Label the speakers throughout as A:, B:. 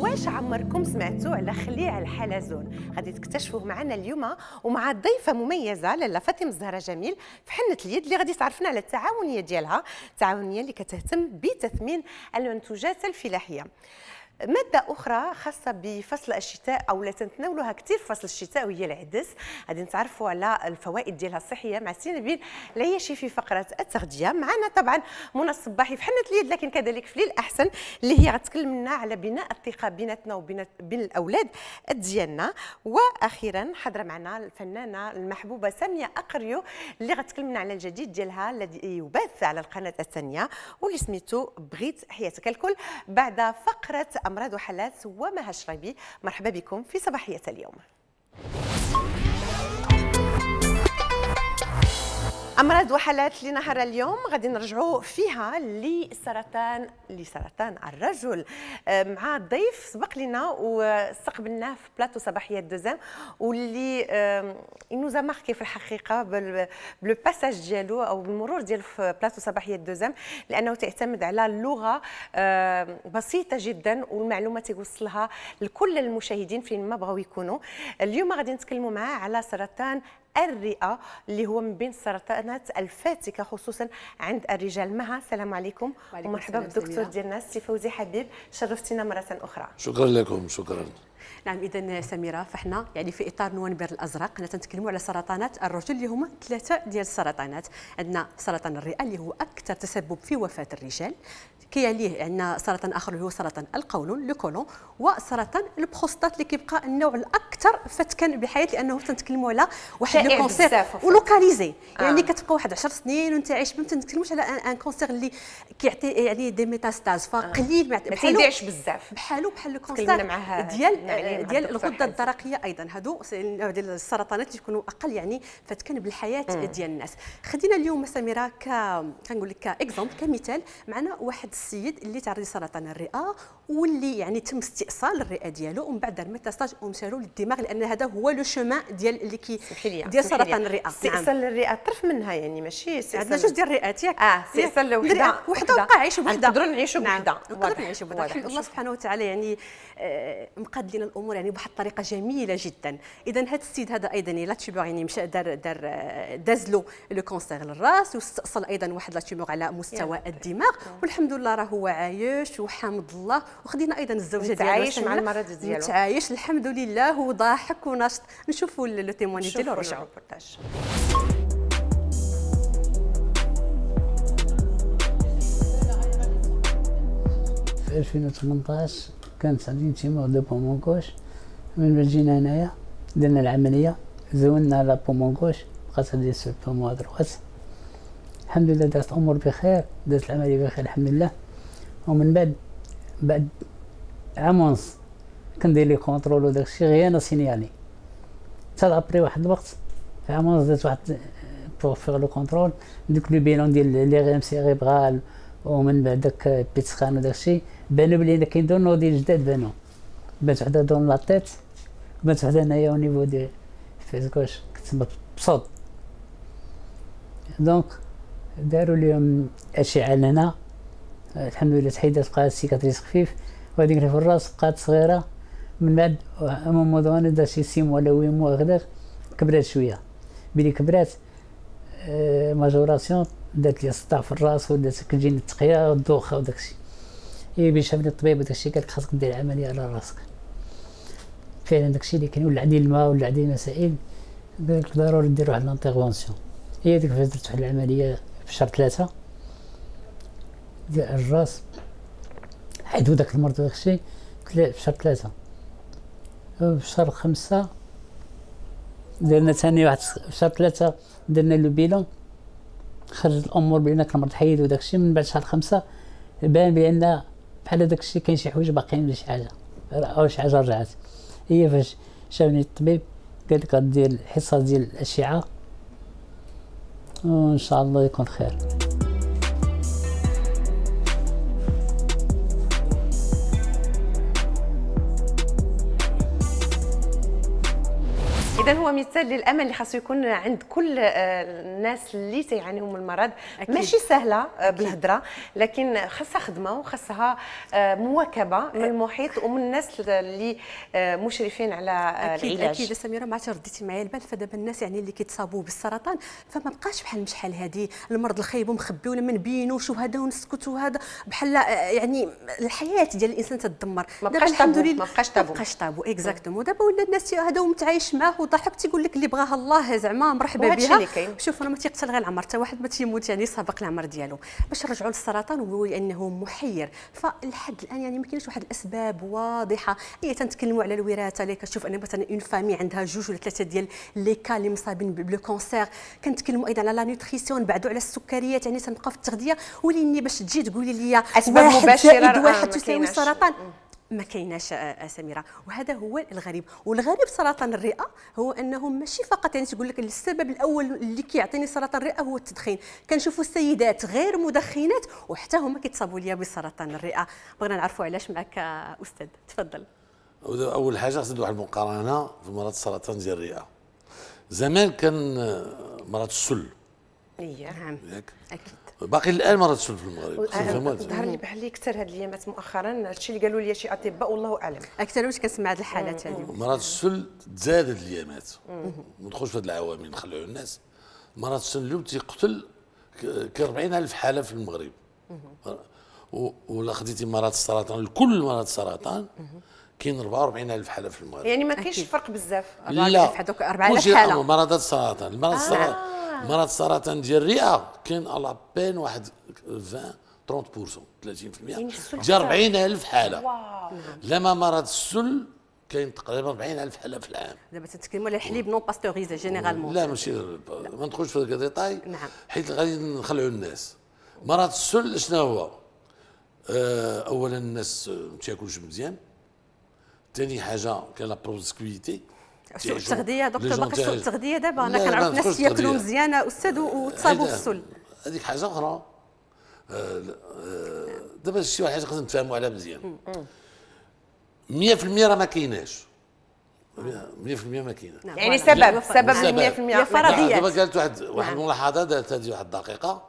A: واش عمركم سمعتوا على خليع الحلزون غادي تكتشفوه معنا اليوم ومع ضيفه مميزه لاله فاطمه الزهراء جميل في حنه اليد اللي غادي تعرفنا على التعاونيه ديالها التعاونيه اللي كتهتم بتثمين المنتوجات الفلاحيه مادة أخرى خاصة بفصل الشتاء أو لا تنتناولها كثير فصل الشتاء وهي العدس غادي نتعرفوا على الفوائد ديالها الصحية مع سي نبيل العياشي في فقرة التغذية معنا طبعا منى الصباحي في حنة اليد لكن كذلك في ليل أحسن اللي هي غتكلم لنا على بناء الثقة بيناتنا وبين بين الأولاد ديالنا وأخيرا حضر معنا الفنانة المحبوبة سامية أقريو اللي غتكلم لنا على الجديد ديالها الذي يبث على القناة الثانية واللي سميتو بغيت حياتك الكل بعد فقرة أمراض وحالات ومها شريبي مرحبا بكم في صباحية اليوم امراض وحالات لنهار اليوم غادي نرجعوا فيها لسرطان لسرطان الرجل آه، مع ضيف سبق لنا واستقبلناه في بلاطو صباحيه دوزام واللي نوزا آه، ماركي في الحقيقه بلو باساج ديالو او بالمرور ديالو في بلاطو صباحيه دوزام لانه تعتمد على اللغه آه، بسيطه جدا والمعلومه تيوصلها لكل المشاهدين فين ما بغاو يكونوا اليوم غادي نتكلموا معاه على سرطان الرئه اللي هو من بين السرطانات الفاتكه خصوصا عند الرجال معها السلام عليكم ومرحبا بالدكتور ديالنا السي فوزي حبيب
B: شرفتينا مره اخرى
C: شكرا لكم شكرا
B: نعم اذا سميره فاحنا يعني في اطار نونبر الازرق حنا تنتكلموا على سرطانات الرجل اللي هما ثلاثه ديال السرطانات عندنا سرطان الرئه اللي هو اكثر تسبب في وفاه الرجال كيليه عندنا سرطان اخر اللي هو سرطان القولون لو كولون وسرطان البروستات اللي كيبقى النوع الاكثر فتكا بالحياه لانه تنتكلموا على واحد لو كونسير ولوكاليزي يعني آه. يعني كتبقى واحد 10 سنين وانت عايش ما تنتكلموش على ان كونسير اللي كيعطي يعني دي ميتاستاز فقليل آه. ما تبيعش بزاف بحالو بحال الكونسير ديال يعني ديال الغده الدرقيه ايضا هادو ديال السرطانات اللي يكونوا اقل يعني فتكن بالحياه ديال الناس خدينا اليوم سميره ك كنقول لك كاكزومبل كمثال معنا واحد السيد اللي تعرض لسرطان الرئه واللي يعني تم استئصال الرئه ديالو ومن بعد دار ميتاستاج ومشاو للدماغ لان هذا هو لو شومان ديال اللي كي ديال سرطان الرئه نعم. استئصال الرئه طرف منها يعني ماشي عندنا جوج ديال الرئات ياك اه استئصال وحده وحده وقع عيشوا نعم. بوحده نقدروا نعيشوا بوحده نقدروا نعيشوا بوحده الله سبحانه وتعالى يعني آه، مقاد لنا الامور يعني بواحد الطريقه جميله جدا اذا هذا السيد هذا ايضا لا تيبور يعني مشى دار دار داز له لو كونسير للراس واستأصل ايضا واحد لا تيبور على مستوى الدماغ والحمد لله راه هو عايش وحمد الله وخدينا ايضا الزوجه ديالو تعايش مع المرض ديالو تعايش الحمد لله وضاحك ونشط نشوفوا لو تيموني ديالو رجعوا
D: في 2018 كان صاحبي تيمور دو بومون كوش من بعد جينا هنايا درنا العملية زولنا لا كوش بقات هادي سو هاد الوقت الحمد لله دارت الأمور بخير دارت العملية بخير الحمد لله ومن بعد بعد عام ونص كندير لي كونترول وداكشي غير انا سينيالي تا لابري واحد الوقت عام ونص درت واحد بوغ فيغ لو كونترول دوك لو بيلون ديال لي غيم سي غيبغال ومن بعد داك بيتسخان وداكشي بانوا بلي كاين دون نوديل جداد بانوا بانت وحده دون تيت بانت وحده هنايا او نيفو دي كوش كنت بصوت دونك داروا ليهم اشعه لنا الحمد لله تحيدات بقات سيكاتريس خفيف وهادي اللي في الراس بقات صغيره من بعد امام مضوان دار شي سيم ولا ويمو هكذاك كبرات شويه ملي كبرات آه، ماجوراسيون دات لي صداع في الراس ودات كنجي نتقيا والدوخه وداكشي اي شافني الطبيب وداكشي قال لك خاصك دير عمليه على راسك فعلا داكشي اللي كاين ولا عندي الماء ولا عندي مسائل قال لك ضروري دير واحد لانتيغونسيون هي ديك فاش درت واحد العمليه في شهر ثلاثه ديال الراس حيدو داك المرض وداكشي في شهر ثلاثه في شهر خمسه درنا ثاني واحد في شهر ثلاثه درنا لو بيلون خرجت الامور بان كان المرض حيد وداكشي من بعد شهر خمسه بان بان بحال داك الشيء كاين شي حوايج باقيين ولا شي حاجه او شي حاجه رجعت هي فاش شافني الطبيب قال لك غدير الحصه ديال الاشعه وان شاء الله يكون خير
A: اذا هو مثال للامل اللي خاصو يكون عند كل آه، الناس اللي من المرض أكيد. ماشي سهله آه، بالهضره لكن خاصها خدمه وخاصها آه، مواكبه
B: من المحيط ومن الناس اللي مشرفين على أكيد العلاج اكيد سميره ما رديتي معايا البال فدابا الناس يعني اللي كيتصابوا بالسرطان فما بقاش بحال شحال هذه المرض الخايب ومخبي ولا ما نبينوش وهذا ونسكت وهذا بحال يعني الحياه ديال الانسان تدمر ما بقاش تابو ما بقاش تابو ما بقاش طابو اكزاكتومون دابا ولا الناس هذا ومتعايش معاه صاحبك تيقول لك اللي بغاها الله زعما مرحبا بها شوف انا ما تيقتل غير العمر حتى واحد ما تيموت يعني سابق العمر ديالو باش نرجعوا للسرطان وهو انه محير فالحد الان يعني ما كاينش واحد الاسباب واضحه هي تنتكلموا على الوراثه اللي كتشوف ان مثلا اون فامي عندها جوج ولا ثلاثه ديال لي كا اللي مصابين بلو كونسير كنتكلموا ايضا على لا نوتريسيون بعدوا على السكريات يعني تنبقاو في التغذيه وليني باش تجي تقولي لي اسباب مباشره واحد تساوي سرطان ما كايناش آه، آه، سميره وهذا هو الغريب والغريب سرطان الرئه هو انه ماشي فقط يعني تقول لك السبب الاول اللي كيعطيني سرطان الرئه هو التدخين كنشوفوا السيدات غير مدخنات وحتى هما كيتصابوا ليا بسرطان الرئه بغينا نعرفوا علاش معك آه، استاذ تفضل
C: اول حاجه خصنا واحد المقارنه في مرض السرطان ديال الرئه زمان كان مرض السل
B: اي نعم
A: اكيد
C: باقي الان ما راه في المغرب ظهر أه، لي
A: بحال اللي كثر هاد الايامات مؤخرا هادشي اللي قالوا لي
B: شي اطباء والله اعلم اكثر واش كنسمع هاد الحالات هادي
C: مرض السل تزاد هاد الايامات ما ندخلش في هاد العوامل نخلعوا الناس مرض السل اليوم تيقتل ك 40000 حاله في المغرب ولا خديتي مرض السرطان لكل مرض السرطان كاين 44000 حاله في المغرب يعني
A: ما كاينش فرق بزاف 40000 هذوك
D: 4000 حاله
C: مرض السرطان مرض السرطان آه. مرض سرطان ديال الرئه كان بين واحد 20 30% 30% جا 40000 حاله لما مرض السل كاين تقريبا 40000 حاله في العام دابا تتكلموا على الحليب
B: نون باستوريزي جينيرالمون
C: لا ماشي ما ندخلش في الديتاي نعم حيت غادي نخلعوا الناس مرض السل شنو هو؟ آه، اولا الناس ما تاكلش مزيان ثاني حاجه كاين لا بروسكويتي سوء التغذيه دكتور باقي سوء التغذيه دابا انا كنعرف ناس ياكلوا
B: مزيان استاذ وتصابوا بالسل
C: هذيك حاجه اخرى أه، دابا شي واحد خاصنا نتفاهموا عليها مزيان 100% راه ما كايناش 100% ما كاينه نعم. يعني سبب سبب 100% فرضيات دابا قالت واحد واحد الملاحظه دارت هذه واحد الدقيقه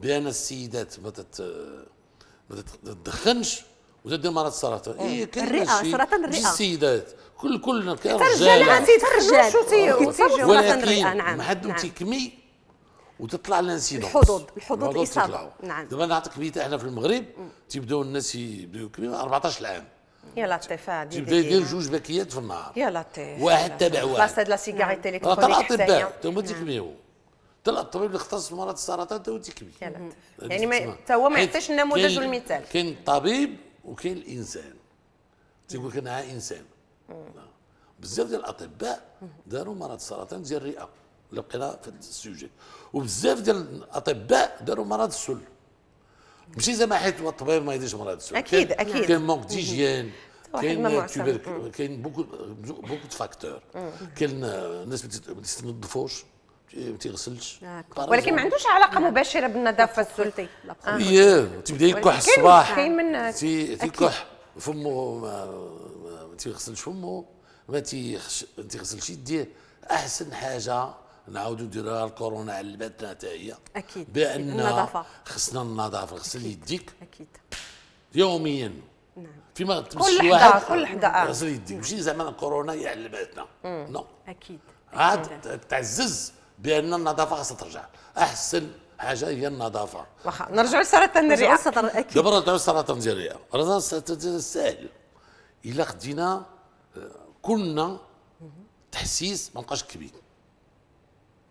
C: بان السيدات ما تدخنش وتدير مرض السرطان اي إيه، كل الرئه سرطان الرئه السيدات كل كلنا كاين رجال انت رجال تيجي سرطان الرئه نعم حد نعم. كمي وتطلع الانسيدونس الحدود الحدود الاصابه نعم دابا نعطيك مثال احنا في المغرب تيبداو الناس يبداو كمي 14 عام
A: يا لطيف هذه تيبداو يدير
C: جوج باكيات في النهار يا
A: لطيف واحد تابع واحد بلاصه هاد لا سيجاريت نعم. طلع اطباء
C: تا هما نعم. تيكميو طلع الطبيب اللي اختص في مرض السرطان تا هو تيكمي
A: يعني
C: حتى هو ما يعطيش النموذج والمثال كاين الطبيب وكاين الانسان تيقول لك انا انسان بزاف ديال الاطباء داروا مرض السرطان ديال الرئه لقينا في السوجي وبزاف ديال الاطباء داروا مرض السل ماشي زعما حيت هو الطبيب ما يديرش مرض السل اكيد اكيد كاين مونك ديجيان كاين كاين بوكو بوكو دو فاكتور كاين الناس ما تنظفوش ما تيغسلش
A: آه، ولكن ما عندوش علاقه مباشره بالنظافه السلطي ايه
C: تيبدا إيه، إيه. يكح الصباح كاين من تيكح فمه ما, ما تيغسلش فمه ما تيغسلش يديه احسن حاجه نعاودوا نديروها الكورونا علمتنا حتى هي اكيد بان النظافه خصنا النظافه غسل يديك اكيد يوميا نعم فيما تمشي كل واحد كل حدا آه. غسل يديك ماشي زعما الكورونا هي علمتنا نو
B: اكيد عاد
C: تعزز بان النظافه خاصها ترجع احسن حاجه هي النظافه واخا
A: نرجعوا لسرطان الرئه اكيد دابا
C: نرجعوا لسرطان الرئه السرطان ساهل الا خدينا آه، كلنا تحسيس ما بقاش كبير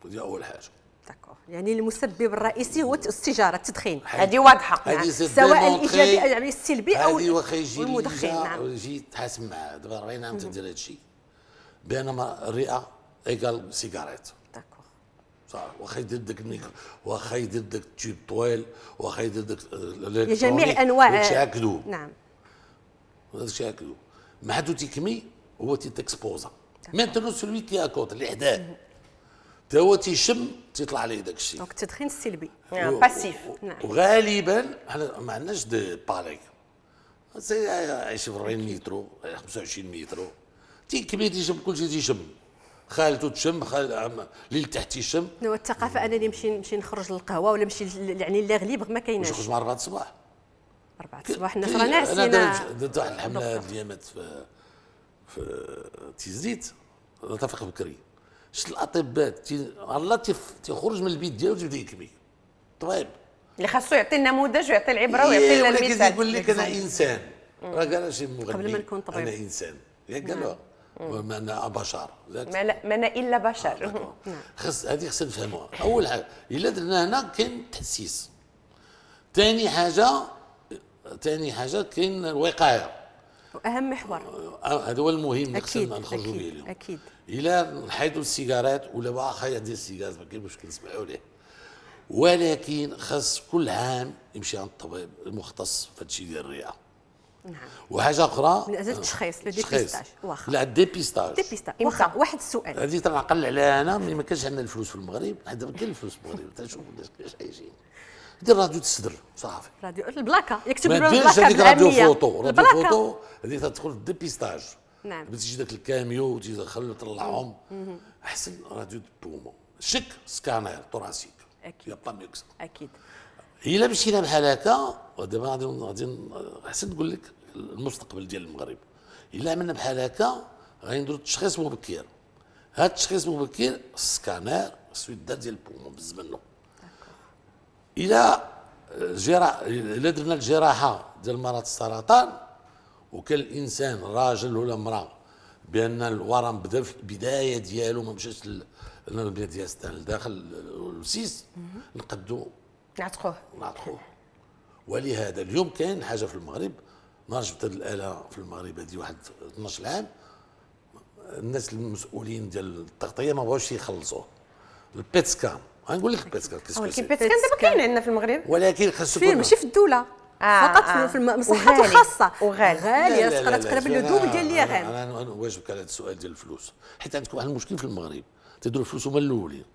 C: هذه اول حاجه
B: داكوغ يعني المسبب الرئيسي هو السيجاره التدخين هذه واضحه يعني سواء الايجابي يعني السلبي
C: او المدخن نعم يجي تحاسب معاه دابا 40 عام تدير هذا الشيء بان الرئه ايكال سيجاريت صح واخا يدير داك الميكرو واخا يدير داك التيب طويل واخا يدير داك لجميع انواع هادشي هكذوب نعم هادشي هكذوب ما حدو تيكمي هو تي تكسبوزا انت مينتونو سلوي كي اكوت اللي حداه تا هو تيشم تيطلع عليه داك الشيء دونك
B: التدخين السلبي باسيف نعم
C: وغالبا حنا ما عندناش دي باريك سي عايش في 40 مترو 25 مترو تيكمي تيشم كلشي تيشم خالته تشم خال ليل تحت يشم
B: انا اللي نمشي نمشي نخرج للقهوه ولا نمشي يعني لا غليب ما كايناش
C: نخرج مع أربعة الصباح
B: اربعة الصباح الناس راه ناعسين انا
C: درت واحد الحمله الايامات في في تيزيت نتفق بكري شفت الاطباء تي... الله تيخرج من البيت ديالو تيبدا يكبي طبيب
A: اللي خاصو يعطي النموذج ويعطي العبره ويعطي إيه، المثال ولكن يقول لك انا انسان
C: راه قال شي مغني قبل ما نكون طبيب انا انسان ياك قالوها نعم. ما انا بشر
A: ما انا الا
C: بشر آه، نعم. خص هذه خصنا نفهموها اول حاجه الا درنا هنا كاين تحسيس ثاني حاجه ثاني حاجه كاين الوقايه
B: واهم محور
C: آه، آه، هذا هو المهم اللي خصنا نخرجوا به اليوم اكيد الا نحيدوا السيجارات ولا واخا ديال السيجارات ما كاين مشكل نسمعوا ليه ولكن خاص كل عام يمشي عند الطبيب المختص في هذا الشيء ديال الرئه نعم وحاجه اخرى من اجل آه، التشخيص
B: ديبيستاج واخا
C: لا الديبيستاج
B: الديبيستاج واخا واحد السؤال هذه
C: ترى عليها انا ملي ما كانش عندنا الفلوس في المغرب حتى ما الفلوس في المغرب حتى شوف كيفاش عايشين دير راديو تصدر صافي
B: راديو البلاكا يكتب ما ديرش هذيك راديو فوتو راديو فوتو
C: هذه تدخل في الديبيستاج نعم تجي داك الكاميو وتجي دخل احسن راديو بومو شك سكانير توراسيك اكيد يا با اكيد الا مشينا بحال هكا ودابا غادي غادي احسن نقول لك المستقبل ديال المغرب الا عملنا بحال هكا نديرو تشخيص مبكر هذا التشخيص المبكر السكانير سويت دار ديال البومون بالزمن الى آه، جراح الا درنا الجراحه ديال مرض السرطان وكان الانسان راجل ولا امراه بان الورم بدا في البدايه ديالو ما مشاش البنيه ديال الداخل السيس نقدو نعتقوه نعتقوه ولهذا اليوم كاين حاجه في المغرب نجبت الاله في المغرب هذه واحد 12 عام الناس المسؤولين ديال التغطيه ما بغاوش يخلصوه سكان غنقول لك البيتسكان كيسكو ولكن
A: سكان دابا كاين عندنا في المغرب
C: ولكن خاصو فين ماشي
A: في الدوله آه فقط آه في مصلحته الخاصه وغالي غاليه تقدر تقريبا لو ديال لي غالي
C: انا نواجهك على هذا السؤال ديال الفلوس حيت عندكم واحد المشكل في المغرب تيديروا الفلوس هما الاولين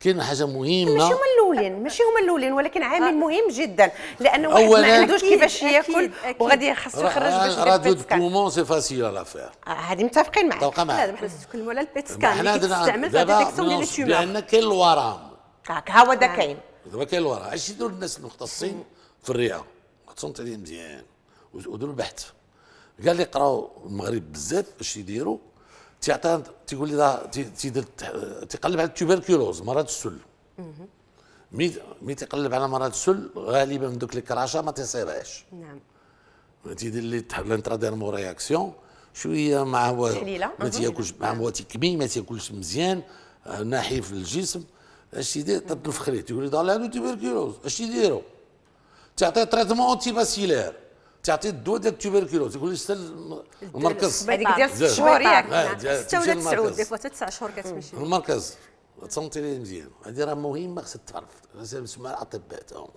C: كان حاجه مهمه ماشي هما
A: الاولين ماشي هما الاولين ولكن عامل آه. مهم جدا لانه ما عندوش كيفاش ياكل وغادي خاصو يخرج باش يدير راديو
C: بومون سي فاسيل على فير آه، هادي متفقين معاك متفقين معاك
A: حنا نتكلموا على البيتسكان اللي كتستعمل في ديتيكسيون ديال التيومور
C: لان كاين الورم
A: هاك ها هو دا آه. كاين
C: دابا كاين الورم اش يديروا الناس المختصين في الرئه تصنت عليهم مزيان وديروا البحث قال لي قراو المغرب بزاف اش يديروا تيعطيها تيقول لي راه تيدير تيقلب على التوبركيلوز مرض السل مي مي تيقلب على مرض السل غالبا من دوك لي كراشا ما تيصيبهاش نعم تيدير لي لانتراديرمو رياكسيون شويه مع هو ما تياكلش مع هو تيكمي ما تياكلش مزيان ناحي في الجسم اش تيدير تنفخ ليه تيقول لي راه عنده اش تيديروا تعطيه تريتمون اونتي باسيلير تعطي الدواء ديال التوبركلوز يقول لي حتى المركز هذيك ديال ست شهور ياك ستة ولا تسعود ديك حتى تسع شهور كتمشي المركز تصنتي لي مزيان هذه راه مهمه خصك تعرف لازم تسمع الاطباء تا هما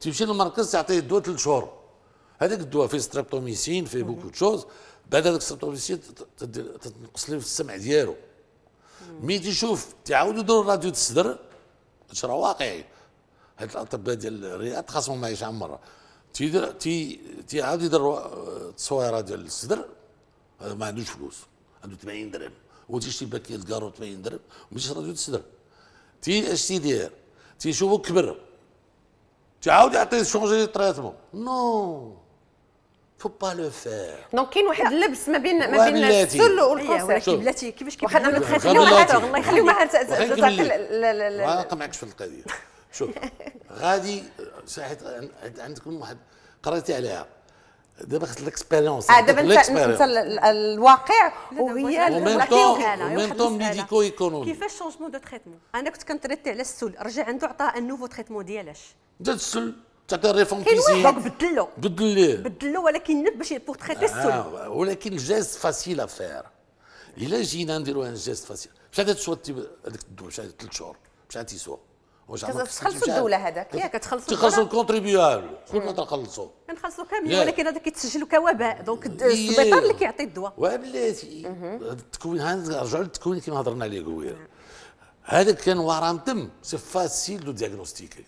C: تمشي للمركز تعطيه الدواء ثلاث شهور هذاك الدواء فيه ستريبتوميسين فيه بوكو تشوز بعد هذاك ستريبتوميسين تنقص ليه في السمع ديالو مي تيشوف تعاودوا يدور راديو تصدر هادشي راه واقعي هاد الاطباء ديال الرياض خاصهم معايا شحال مره تي تي تي عاد يدير تصويره ديال الصدر هذا ما عندوش فلوس عنده 80 درهم وتيشتي باكيه الكارو 80 درهم ماشي راديو الصدر تي اش تيدير تيشوفو كبر تعاود يعطي شونجي تريتمون نو فو با لو فير
A: دونك كاين واحد اللبس ما بين ما بين السل والقصر كيفاش بلاتي كيفاش
C: كيف واخا ما تخافيش الله يخليهم الله
A: يخليهم
C: معكش في القضيه شوف غادي صحيت عندكم واحد قريتي عليها دابا خص ليكسبيريونس آه، دابا انت
B: الواقع وهي
A: ميم ميديكو ايكونومي
C: كيفاش
B: شونجمون دو تريتمون انا كنت كنتريتي على السل رجع عنده عطاه ان نوفو تريتمون ديالاش
C: جات السل تعطي ريفون كيزي دونك بدلو بدلو
B: بدلو ولكن باش بور تريتي السل
C: ولكن الجيست فاسيل افير الا جينا نديرو ان جيست فاسيل باش عاد تسوى هذيك الدوش ثلاث شهور باش عاد تيسوى تخلصوا الدوله هذاك ياك تخلصوا تخلصوا الكونتريبيوال شكون ما تخلصوا
B: كنخلصوا كاملين ولكن هذا كيتسجلوا كوباء دونك إيه. السبيطار اللي كيعطي الدواء
C: وبلاتي التكوين نرجعوا للتكوين كما هضرنا عليه قوير هذاك كان ورم تم سي فاسيل دو دياغنوستيكي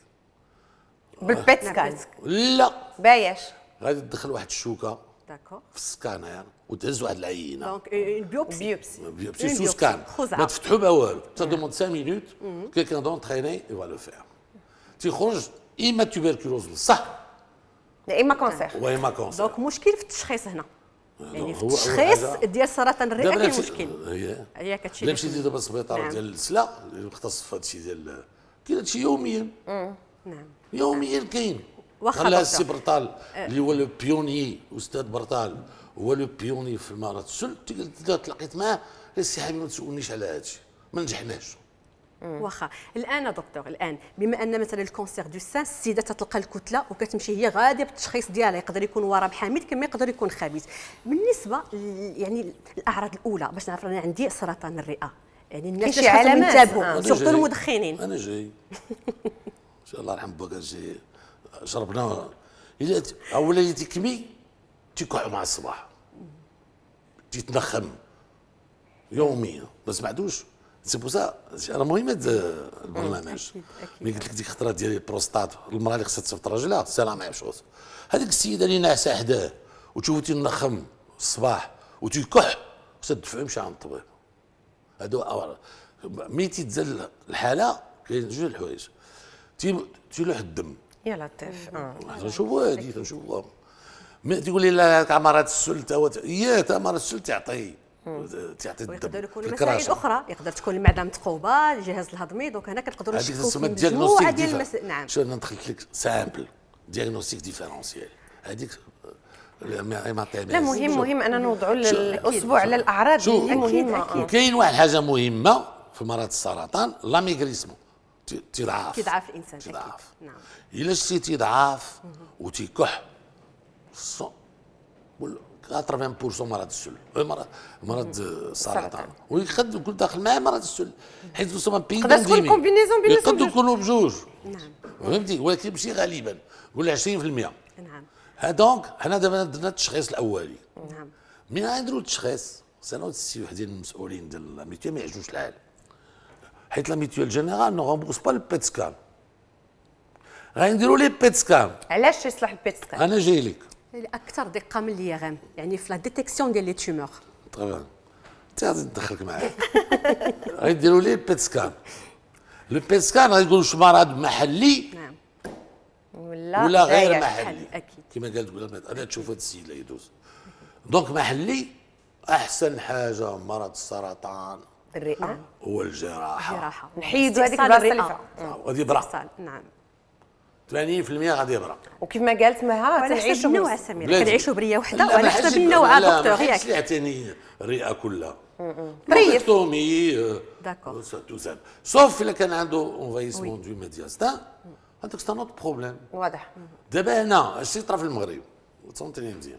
C: بالبيت نعم. سكان لا باياش غادي تدخل واحد الشوكه داكور في السكانير وتهز واحد العينه
A: دونك اون بيوبسي
E: بيوبسي سو سكان ما تفتحوا بها
C: والو سا دوموند 5 مينوت كيكان دون تريني يوا لو فير تيخرج اما تيبركلوز بصح اما كونسير واما كونسير دونك مشكل في التشخيص هنا آه، يعني في التشخيص ديال سرطان الرئه كاين مشكل هي كتشي لا مشيتي دابا السبيطار نعم. ديال السلا اللي مختص في هذا الشيء ديال كاين هادشي يوميا نعم يوميا كاين
B: واخا خلاها السي
C: برطال آه. اللي هو لو بيوني استاذ برطال هو لو بيوني في الماراثون تلاقيت معاه السي حبيبي ما تسولنيش على هذا الشيء ما نجحناش
B: واخا الان دكتور الان بما ان مثلا الكونسير دو سان السيده تتلقى الكتله وكتمشي هي غاديه بالتشخيص ديالها يقدر يكون ورم حميد كما يقدر يكون خبيث بالنسبه يعني الاعراض الاولى باش نعرف انا عندي سرطان الرئه يعني الناس شي علامات سورتو المدخنين انا جاي
C: ان شاء الله يرحم باك جاي شربنا الا اولا كمي تيكحوا مع الصباح تيتنخم يوميا ما سمعتوش سي بو سا راه مهمه البرنامج ملي قلت لك ديك الخطره ديال البروستات المراه اللي خصها تصفط راجلها سي لا ميم هذيك السيده اللي ناعسه حداه وتشوفو تينخم الصباح وتيكح خصها تدفعو يمشي عند الطبيب هادو ملي تيتزل الحاله كاين جوج الحوايج تيلوح الدم
B: يا لطيف اه
C: نشوفوها هذه ما تقول لي لا كاميرات السلطه وت... يا كاميرات السلطه تعطي تعطي الدم يقدر يكون مسائل
B: اخرى يقدر تكون المعده مثقوبه الجهاز الهضمي دونك هنا كتقدروا تشوفوا هذه تسمى ديال نعم شو
C: ندخل لك سامبل ديغنوستيك ديفيرونسيال هذيك لا مهم مهم
A: اننا نوضعوا الاسبوع على الاعراض اللي مهمه
C: وكاين واحد الحاجه مهمه في مرض السرطان لاميغريسمون تضعف
B: تضعاف الانسان تضعف نعم
C: الا شتي تضعف وتكح 80% مرض السل مرض مرض السرطان ويقدر يكون داخل معاه مرض السل حيت هما بين تكون كومبينيزون بين يقدروا يكونوا بجوج نعم فهمتي ولكن ماشي غالبا قول 20% نعم ها دونك حنا دابا درنا التشخيص الاولي نعم من غنديروا التشخيص سنعود السي وحدين المسؤولين ديال لاميتيو ما يعجبوش الحال حيت لاميتيو جينيرال نو غومبوس با البيت سكان غنديروا لي بيت سكان
B: علاش يصلح البيت سكان e انا جاي لك اكثر دقه من غام يعني في لا ديتيكسيون ديال لي تيومور
C: طبعا انت غادي ندخلك معايا غيديروا لي بيت سكان لو بيت سكان غيقول واش مرض محلي نعم ولا ولا غير محلي اكيد كما قالت تقول انا تشوف هذا السيد اللي يدوز دونك محلي احسن حاجه مرض السرطان الرئه هو الجراحه
B: الجراحه نحيدوا هذيك الرئه هذه برا نعم
C: 80% غادي يهرب
A: وكيف ما قالت مها كنعيشوا بنوع
B: سمير
C: كنعيشوا بريه وحده وعلى حسب النوع دكتور ياك لا يعتني الرئه كلها بريف طيب. آه، داكور سوف الا كان عنده اونفايسمون دو ميدياستا هذاك سي نوت بروبليم واضح دابا هنا اش طرا في المغرب تصنتني مزيان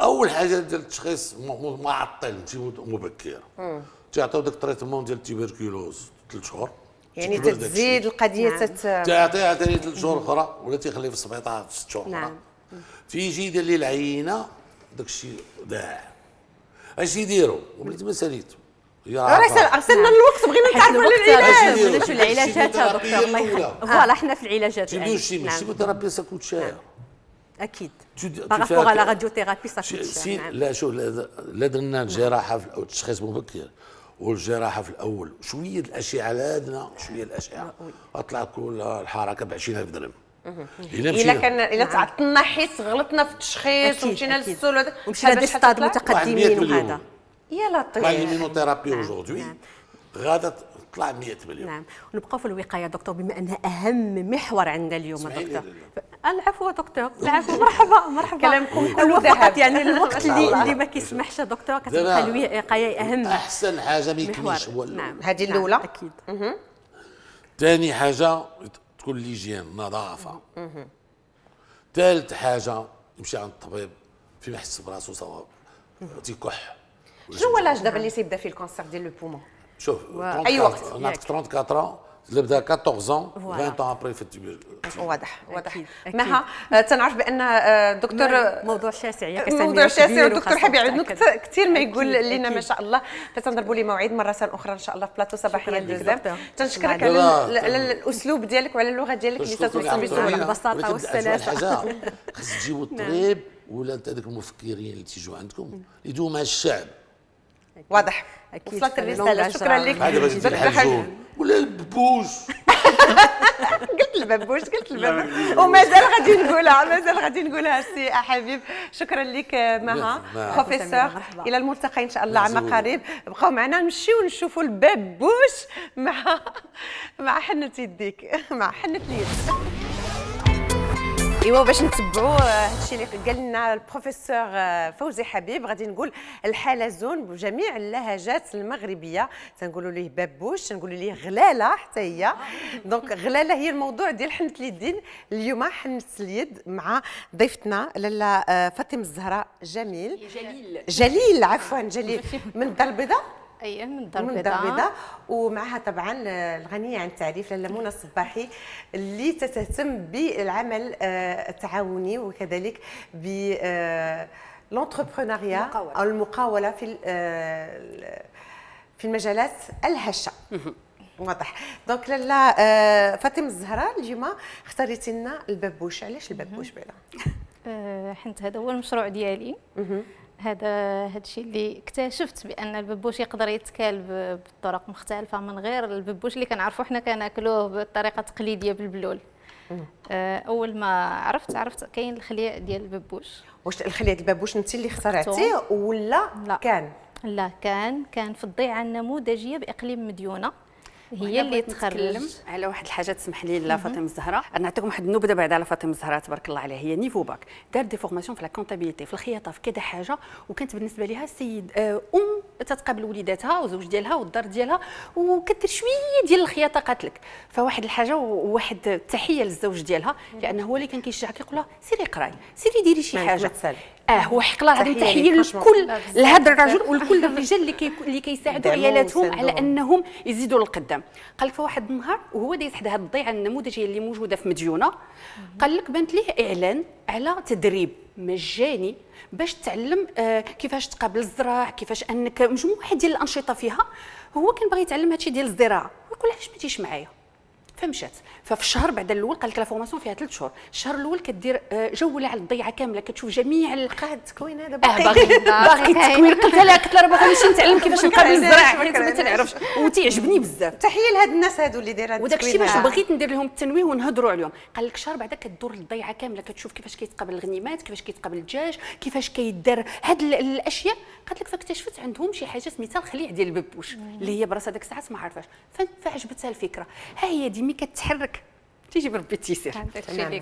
C: اول حاجه ديال التشخيص معطل ماشي مبكر تيعطيو داك التريتمون ديال التيبركيلوز ثلاث شهور يعني تتزيد
A: القضيه نعم. تت تعطيها
C: ثلاث شهور اخرى ولا تيخليه في السبيطار ست شهور اخرى تيجي نعم. يدير لي العينه داك الشيء ضاع اش يديروا وليت ما ساليتو راه سالنا نعم. الوقت بغينا نتعرفوا على العلاج شو العلاجات فوالا
B: حنا في العلاجات تيبيو شي ماشي
C: الشيموثيرابي نعم. سا كوت اكيد بارابور على راديو
B: ثيرابي ساكوت شاير
C: لا شوف لا درنا الجراحه او التشخيص مبكر والجراحه في الاول شويه الاشعه لازمه شويه الاشعه اطلع كل الحركه ب 20000 درهم الا كان
A: الا نعم. تعطلنا حيت غلطنا في التشخيص ومشينا للسول ومشينا لدي ستاد
B: متقدمين وهذا
C: يا لطيف مينوثيرابي اوجوردي غاده تطلع 100 مليون
B: نعم ونبقاو في الوقايه دكتور بما انها اهم محور عندنا اليوم دكتور العفو دكتور العفو مرحبا مرحبا كلامكم كله يعني الوقت اللي اللي ما كيسمحش دكتور كتبقى الوقايه اهم احسن حاجه ما يكملش هو نعم هذه نعم، الاولى نعم. اكيد
C: ثاني حاجه تكون ليجيان نظافه ثالث حاجه يمشي عند الطبيب فيما يحس براسو صواب تيكح شنو هو دابا
A: اللي سيبدا فيه الكونسير ديال لو بومون
C: شوف اي وقت نعطيك 34 نبدا 14 ans 20 ans ابري في واضح
A: واضح مها آه، تنعرف بان الدكتور آه، موضوع شاسع يا موضوع شاسع والدكتور حاب يعاودنا كثير ما يقول لنا ما شاء الله فتنضربوا لي موعد مره اخرى ان شاء الله في بلاطو صباحيه الجزائر تنشكرك على الاسلوب ديالك وعلى اللغه ديالك اللي تتوصل بها البساطه والسلاسه خص تجيبوا الطبيب
C: ولا انت هذوك المفكرين اللي تيجوا عندكم يدوا مع الشعب
A: واضح اكيد وصلت الرساله شكرا لك هذا بس ولا الببوش قلت الببوش قلت الببوش
D: ومازال غادي نقولها
A: مازال غادي نقولها سي حبيب شكرا لك مها بروفيسور الى الملتقى ان شاء الله عما قريب بقاو معنا نمشيو نشوفوا الببوش مع مع حنه يديك مع حنه اليد ايوا باش نتبعوا آه، هادشي اللي قال لنا البروفيسور آه، فوزي حبيب غادي نقول الحلزون بجميع اللهجات المغربيه تنقولوا ليه بابوش تنقولوا ليه غلاله حتى هي دونك غلاله هي الموضوع ديال حنه اليدين اليوم حنه اليد مع ضيفتنا لاله آه، فاطمه الزهراء جميل جليل جليل عفوا جليل من الدار البيضاء
F: اي من الدار البيضاء من الدار
A: ومعها طبعا الغنيه عن التعريف لاله منى الصباحي اللي تتهتم بالعمل آه، التعاوني وكذلك ب آه، لونتربرونيا او المقاوله في آه، في المجالات الهشه واضح دونك لاله فاطمه الزهراء اليوم اختاريتي لنا البابوش علاش البابوش بعدا
F: حنت هذا هو المشروع ديالي هذا هذا الشيء اللي اكتشفت بان الببوش يقدر يتكال بطرق مختلفه من غير الببوش اللي كنعرفوا حنا كناكلوه بالطريقه التقليديه بالبلول آه، اول ما عرفت عرفت كاين الخليه ديال الببوش واش الخليه ديال الببوش انت اللي اخترعتيه ولا لا. كان لا كان كان في الضيعه النموذجيه باقليم مديونه هي اللي تخرج
E: على واحد الحاجه تسمح لي لا فاطمه الزهراء نعطيكم واحد النبذه بعد على فاطمه الزهراء تبارك الله عليها هي نيفو باك دار دي فورماسيون في لا كونتابيليتي في الخياطه في كذا حاجه وكانت بالنسبه لها السيد آه، ام تتقابل وليداتها وزوج ديالها والدار ديالها وكدير شويه ديال الخياطه قالت لك فواحد الحاجه وواحد التحيه للزوج ديالها لانه هو اللي كان كيشجعها كيقول لها سيري قراي سيري ديري شي حاجه اه هو حق الله العظيم تحيه لكل لهذا الرجل ولكل الرجال اللي كي اللي كيساعدوا عيالاتهم على انهم يزيدوا للقدام قال لك فواحد النهار وهو دايز حدا هذه الضيعه النموذجيه اللي موجوده في مديونه قال لك بانت ليه اعلان على تدريب مجاني باش تعلم آه، كيفاش تقابل الزراع كيفاش انك مجموعه ديال الانشطه فيها هو كان باغي يتعلم هادشي ديال الزراعه يقول علاش ما تجيش معايا فمشات ففي الشهر بعد الاول قال لك لا فورماسيون فيها ثلاث شهور الشهر الاول كدير آه، جوله على الضيعه كامله كتشوف جميع القاد التكوين هذا آه، باقي باغي التكوين قلت لها قلت لها راه باغي نمشي نتعلم كيفاش نقابل الزرع حيت ما تنعرفش وتيعجبني بزاف تحيه لهاد الناس هادو اللي دايره وداك الشيء باش بغيت ندير لهم التنويه ونهضروا عليهم قال لك الشهر بعدا كدور الضيعه كامله كتشوف كيفاش كيتقابل الغنيمات كيفاش كيتقابل الدجاج كيفاش كيدار هاد الاشياء قالت لك فاكتشفت عندهم شي حاجه سميتها الخليع ديال الببوش اللي هي براسها ديك الساعات ما عرفاش فعجبتها الفكره ها هي ملي كتحرك تيجي بربي تيسير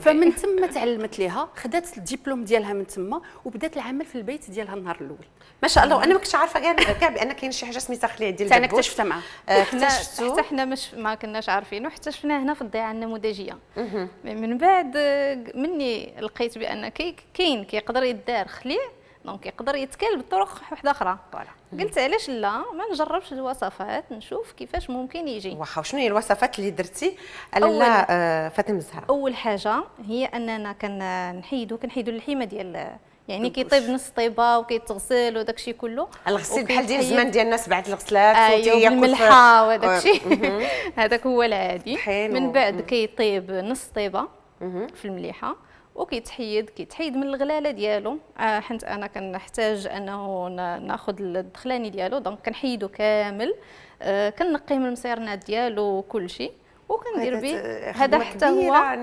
E: فمن تما تعلمت ليها خدات الدبلوم ديالها من تما وبدات العمل في البيت ديالها
F: النهار الاول ما شاء الله وانا ما كنتش عارفه كاع كاع بان كاين شي حاجه سميتها خليع ديال انا اكتشفتها معاه آه، اكتشفتو حتى حنا مش ما كناش عارفين واكتشفناه هنا في الضيعه النموذجيه من بعد آه، مني لقيت بان كاين كيقدر يدار خليع دونك يقدر يتكال بطرق واحده اخرى قلت علاش لا ما نجربش الوصفات نشوف كيفاش ممكن يجي واخا شنو هي الوصفات اللي درتي على
A: آه فاطمه الزهراء
F: اول حاجه هي اننا كنحيدو كنحيدو اللحيمه ديال يعني كيطيب نص طيبه وكيتغسل وداك الشيء كله الغسيل بحال ديال الزمان ديال الناس بعد الغسلات ايوا الملحه وداك الشيء هذاك هو العادي من بعد كيطيب نص طيبه في المليحه وكيتحيد كيتحيد من الغلاله ديالو آه، حيت انا كنحتاج انه ناخذ الدخلاني ديالو دونك كنحيدو كامل آه كنقيه من المسيرنات ديالو وكلشي وكندير به هذا حتى هو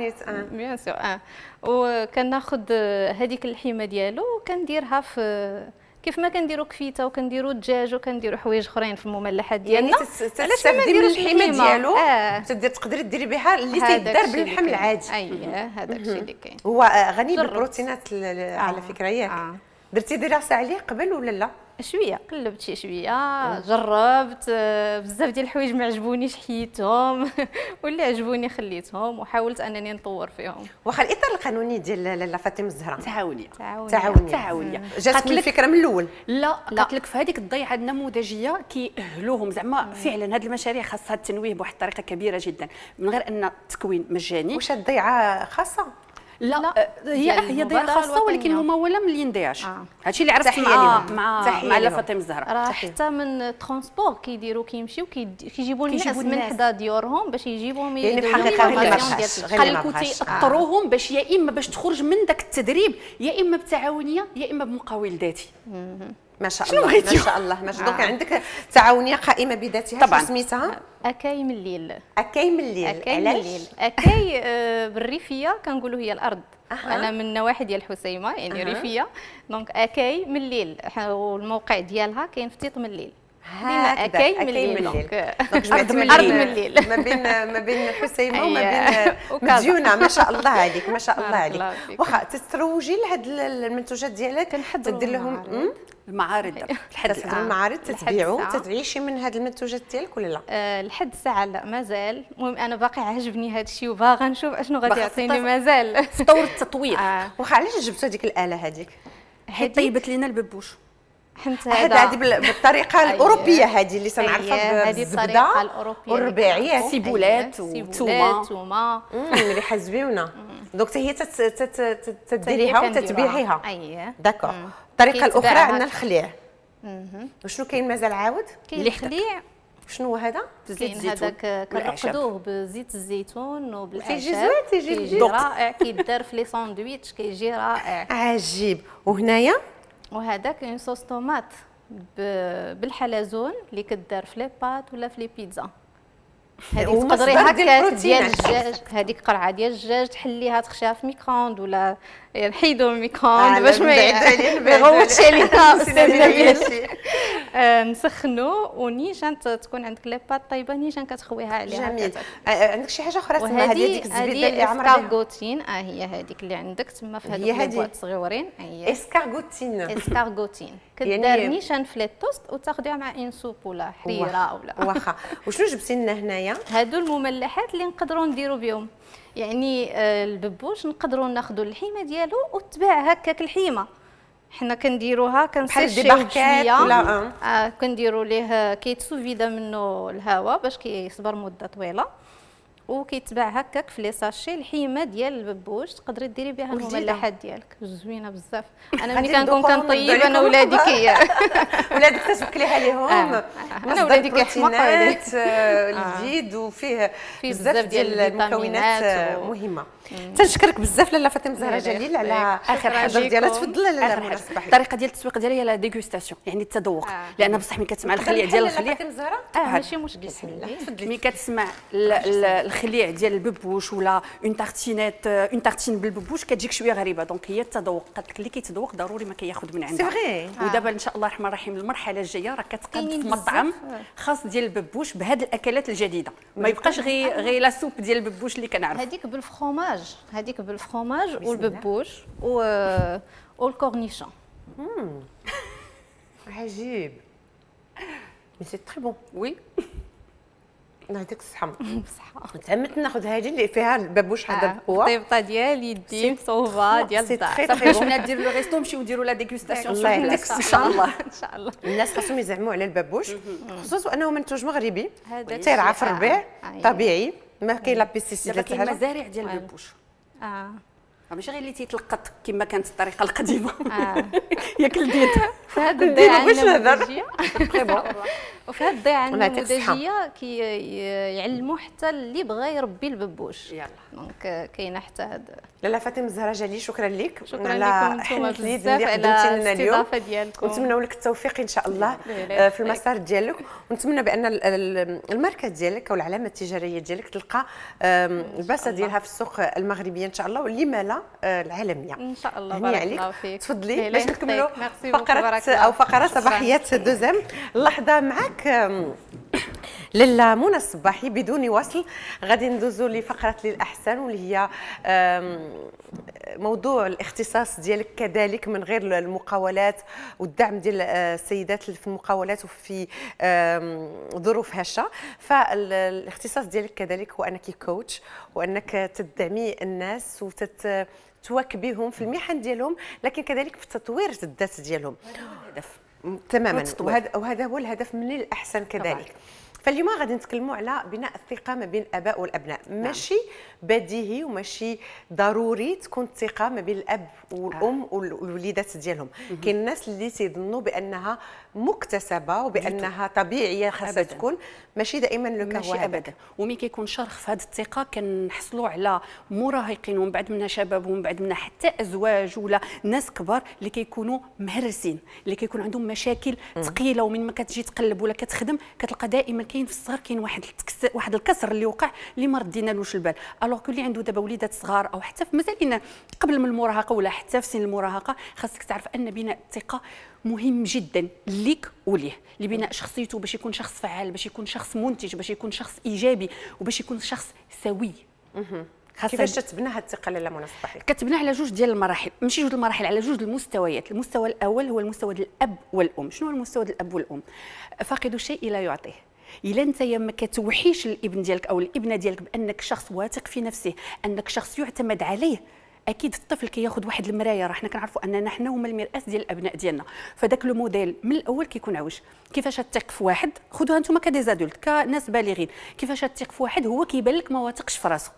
F: بيان سور اه, آه. وكناخذ هذيك اللحيمه ديالو وكنديرها في كيف ما كنديروا كفيته وكنديروا دجاج وكنديروا حوايج اخرين في المملحات يعني ديالنا يعني علاش ما نديروش الحمى ديالو آه. تقدر تقدري ديري بها اللي تيدار باللحم العادي اييه
A: هذاك الشيء اللي آه، كاين هو آه، غني بالبروتينات على آه. فكره ياك درتي دراسه عليه
F: قبل ولا لا شويه قلبت شي شويه جربت آه، بزاف ديال الحوايج ما عجبونيش حيدتهم واللي عجبوني خليتهم وحاولت انني نطور فيهم
A: واخا الاطار القانوني ديال لاله فاطمه الزهراء تعاونيه تعاونيه تعاونيه جاتك الفكره
F: من
E: الاول لا قلت لك في هذيك الضيعه النموذجيه كيهلوهم زعما فعلا هذه المشاريع خاصها التنويه بواحد الطريقه كبيره جدا من غير ان التكوين مجاني واش الضيعه خاصه لا, لا. آه، هي يعني هي ضيعه خاصه ولكن هما ولا ما ينداعش آه. هادشي اللي عرفت مع مع مع فاطمه
F: الزهراء حتى من ترونسبور كيديروا كيمشيو كيجيبوا الناس من حدا ديورهم باش يجيبوهم يعني في الحقيقه غير قال كنت آه. اضطروهم
E: باش يا اما باش تخرج من داك التدريب يا اما بتعاونيه يا اما بمقاول ذاتي
A: ما
F: شاء الله ما شاء
A: الله ما شاء الله آه. عندك تعاونيه قائمه بذاتها طبعا سميتها
F: اكاي من الليل اكاي من الليل اكاي من الليل اكاي بالريفيه كنقولوا هي الارض أه. انا من النواحي ديال الحسيمه يعني أه. ريفيه دونك اكاي من الليل والموقع ديالها كاين في تيط من الليل ديما اكاي من الليل ارض من
A: الليل ما بين ما بين حسيمه وما أيوة. بين مديونه ما شاء الله عليك ما شاء الله عليك واخا تستروجي لهاد المنتوجات ديالك تدير لهم
F: المعارض لحد الساعه المعارض تتبيعوا تتعيشي من هاد المنتوجات ديالك ولا لا آه، لحد الساعه لا مازال المهم انا باقي عاجبني هاد الشيء وباغا نشوف اشنو غادي يعطيني مازال
E: في طور التطوير آه. واخا علاش جبتوا هذيك الاله هذيك حيت طيبت لينا الببوش
F: حنت هذا هذه بالطريقه أيوة. الاوروبيه
A: هذه اللي
E: تنعرفها أيوة، بالزبده
F: الاوروبيه والرباعيه أيوة. سيبولات ثومه مليحه
A: حزبيونا دونك هي تديريها وتتبيعيها اييه داكوغ الطريقه الاخرى عندنا الخليع وشنو كاين مازال عاود كاين الخليع شنو هذا؟ زيت الزيتون هذاك آه، كنرقدوه
F: بزيت الزيتون وبالعشاب كيجي زوين تيجي رائع كيدار في لي ساندويتش كيجي رائع
A: عجيب وهنايا
F: وهذاك اون صوص طوماط بالحلزون اللي كدار في لي بات ولا في لي بيتزا هذيك تقدري هكا ديال الدجاج هذيك قرعه ديال الدجاج تحليها تخشيها في ميكروند ولا نحيدوا يعني الميكروند باش ما يعني يغوتش علينا استاذ نسخنوا ونيشان تكون عندك لي بات طيبه نيشان كتخويها عليها جميل آه، آه، عندك شي حاجه اخرى تسمى هذه ديك الزبيده اللي عمرها اسكارغوتين اه هي هذيك اللي عندك تما في هذوك لي صغيورين هي اسكارغوتين اسكارغوتين آه، كدير نيشان يعني في لي توست وتاخذيها مع ان سوب ولا حريره ولا واخا وشنو جبتي لنا هنايا هادو المملحات اللي نقدروا نديروا بهم يعني آه، الببوش نقدروا ناخذوا الحيمه ديالو وتباع هكاك الحيمه حنا كنديروها كنسيشيو شويه ولا آه. اه كنديروا ليه آه، كيتسوفيدا منه الهواء باش كيصبر مده طويله وكيتباع هكاك في لي ساشي الحيمه ديال الببوش تقدري ديري بها المملحات ديالك زوينه بزاف انا ملي كنكون كنطيب آه. انا ولادي كي ولادك تتوكليها ليهم انا ولادي كيحماق آه،
A: الجديد آه. وفيه بزاف ديال المكونات مهمه تنشكرك بزاف لاله فاطمه زهره جليل على اخر حجر ديالها تفضل لاله الطريقه ديال التسويق ديالها هي لا
E: ديغوستاسيون يعني التذوق لان بصح ملي كتسمع الخليه ديال الخليه فاطمه
A: زهره ماشي مشكل بسم الله
E: ملي كتسمع خليع ديال الببوش ولا اون تارتينيت اون تارتين بالببوش كتجيك شويه غريبه دونك هي التذوق قالت لك اللي كيتذوق ضروري ما كياخذ من عندها ودابا ان شاء الله الرحمن الرحيم المرحله الجايه راه كتقاد في مطعم خاص ديال الببوش بهذه الاكلات الجديده ما يبقاش غير غير لا سوب ديال الببوش اللي كنعرف
F: هذيك بالفخوماج هذيك بالفخوماج والببوش و والكورنيشون عجيب مي سي تري بون وي
A: نعطيك الصحة بصحة تعمدت ناخذ هذه اللي فيها البابوش هذا القوة
F: الطيبطة طيب، ديال يدي صوفا ديال الدار صافي شنو ندير لو ريستو نمشيو نديروا لا ديغوستاسيون الله ان شاء الله ان شاء
A: الله الناس خاصهم يزعموا على البابوش خصوصا انه منتوج مغربي
F: تيرعى في الربيع طبيعي
A: ما كاين آه. لا بيستيسيد دابا كاين مزارع ديال البابوش
F: اه
E: ماشي غير اللي تيتلقط كما كانت الطريقه القديمه آه. ياكل الديد في
D: هذا
F: الضيعه النموذجيه وفي هاد الضيعه النموذجيه كيعلموا حتى اللي بغى يربي الببوش يلا دونك كاينه حتى هذا
A: لاله فاطمه الزهراء جالي شكرا لك شكرا لكم نتوما بزاف على الاستضافه ديالكم ونتمنى لك التوفيق ان شاء الله آه، في المسار ديالك ونتمنى بان الماركه ديالك او العلامه التجاريه ديالك تلقى الباصه ديالها في السوق المغربيه ان شاء الله واللي مالا آه، العالميه يعني.
F: ان شاء الله بارك الله
A: فيك تفضلي باش نكملوا فقره او فقره صباحيات دوزام لحظه معك للمنى الصباحي بدون وصل غادي ندوزو لفقره للاحسن واللي هي موضوع الاختصاص ديالك كذلك من غير المقاولات والدعم ديال آه، السيدات في المقاولات وفي ظروف هشه فالاختصاص ديالك كذلك هو انك كوتش وانك تدعمي الناس وتت تواكبيهم في المحن ديالهم لكن كذلك في تطوير الذات ديالهم تماما وهذا, وهذا هو الهدف من الاحسن كذلك طبعا. فاليوم غادي نتكلموا على بناء الثقه ما بين الاباء والابناء نعم. ماشي بديهي وماشي ضروري تكون الثقه ما بين الاب والام آه. والوليدات ديالهم كاين الناس اللي تيظنوا بانها مكتسبه وبانها طبيعيه خاصها تكون ماشي دائما لو
E: ماشي ابدا, أبداً. ومي كيكون شرخ في هذه الثقه كنحصلوا على مراهقين ومن بعد منها شباب ومن بعد منها حتى ازواج ولا ناس كبار اللي كيكونوا مهرسين اللي كيكون عندهم مشاكل ثقيله ومن ما كتجي تقلب ولا كتخدم كتلقى دائما كاين في الصغر كاين واحد واحد الكسر اللي وقع اللي ما ردينا لهش البال الوغ كل اللي عنده دابا وليدات صغار او حتى مازالين قبل من المراهقه ولا حتى في سن المراهقه خاصك تعرف ان بناء الثقه مهم جدا ليك وليه لبناء شخصيته باش يكون شخص فعال باش يكون شخص منتج باش يكون شخص ايجابي وباش يكون شخص سوي
A: كيفاش تتبنى هاد الثقه لاله منى الصباحي
E: كتبنى على جوج ديال المراحل ماشي جوج المراحل على جوج المستويات المستوى الاول هو المستوى الاب والام شنو هو المستوى الاب والام فاقد الشيء لا يعطيه الا انت ما كتوحيش الابن ديالك او الابنه ديالك بانك شخص واثق في نفسه انك شخص يعتمد عليه اكيد الطفل كياخذ واحد المرايه راه حنا كنعرفوا اننا حنا هما المرآه ديال الابناء ديالنا فداك لو موديل من الاول كيكون عوج كيفاش تثق في واحد خذوها نتوما كديزادولت كناس بالغين كيفاش تثق في واحد هو كيبان لك ما واثقش في راسو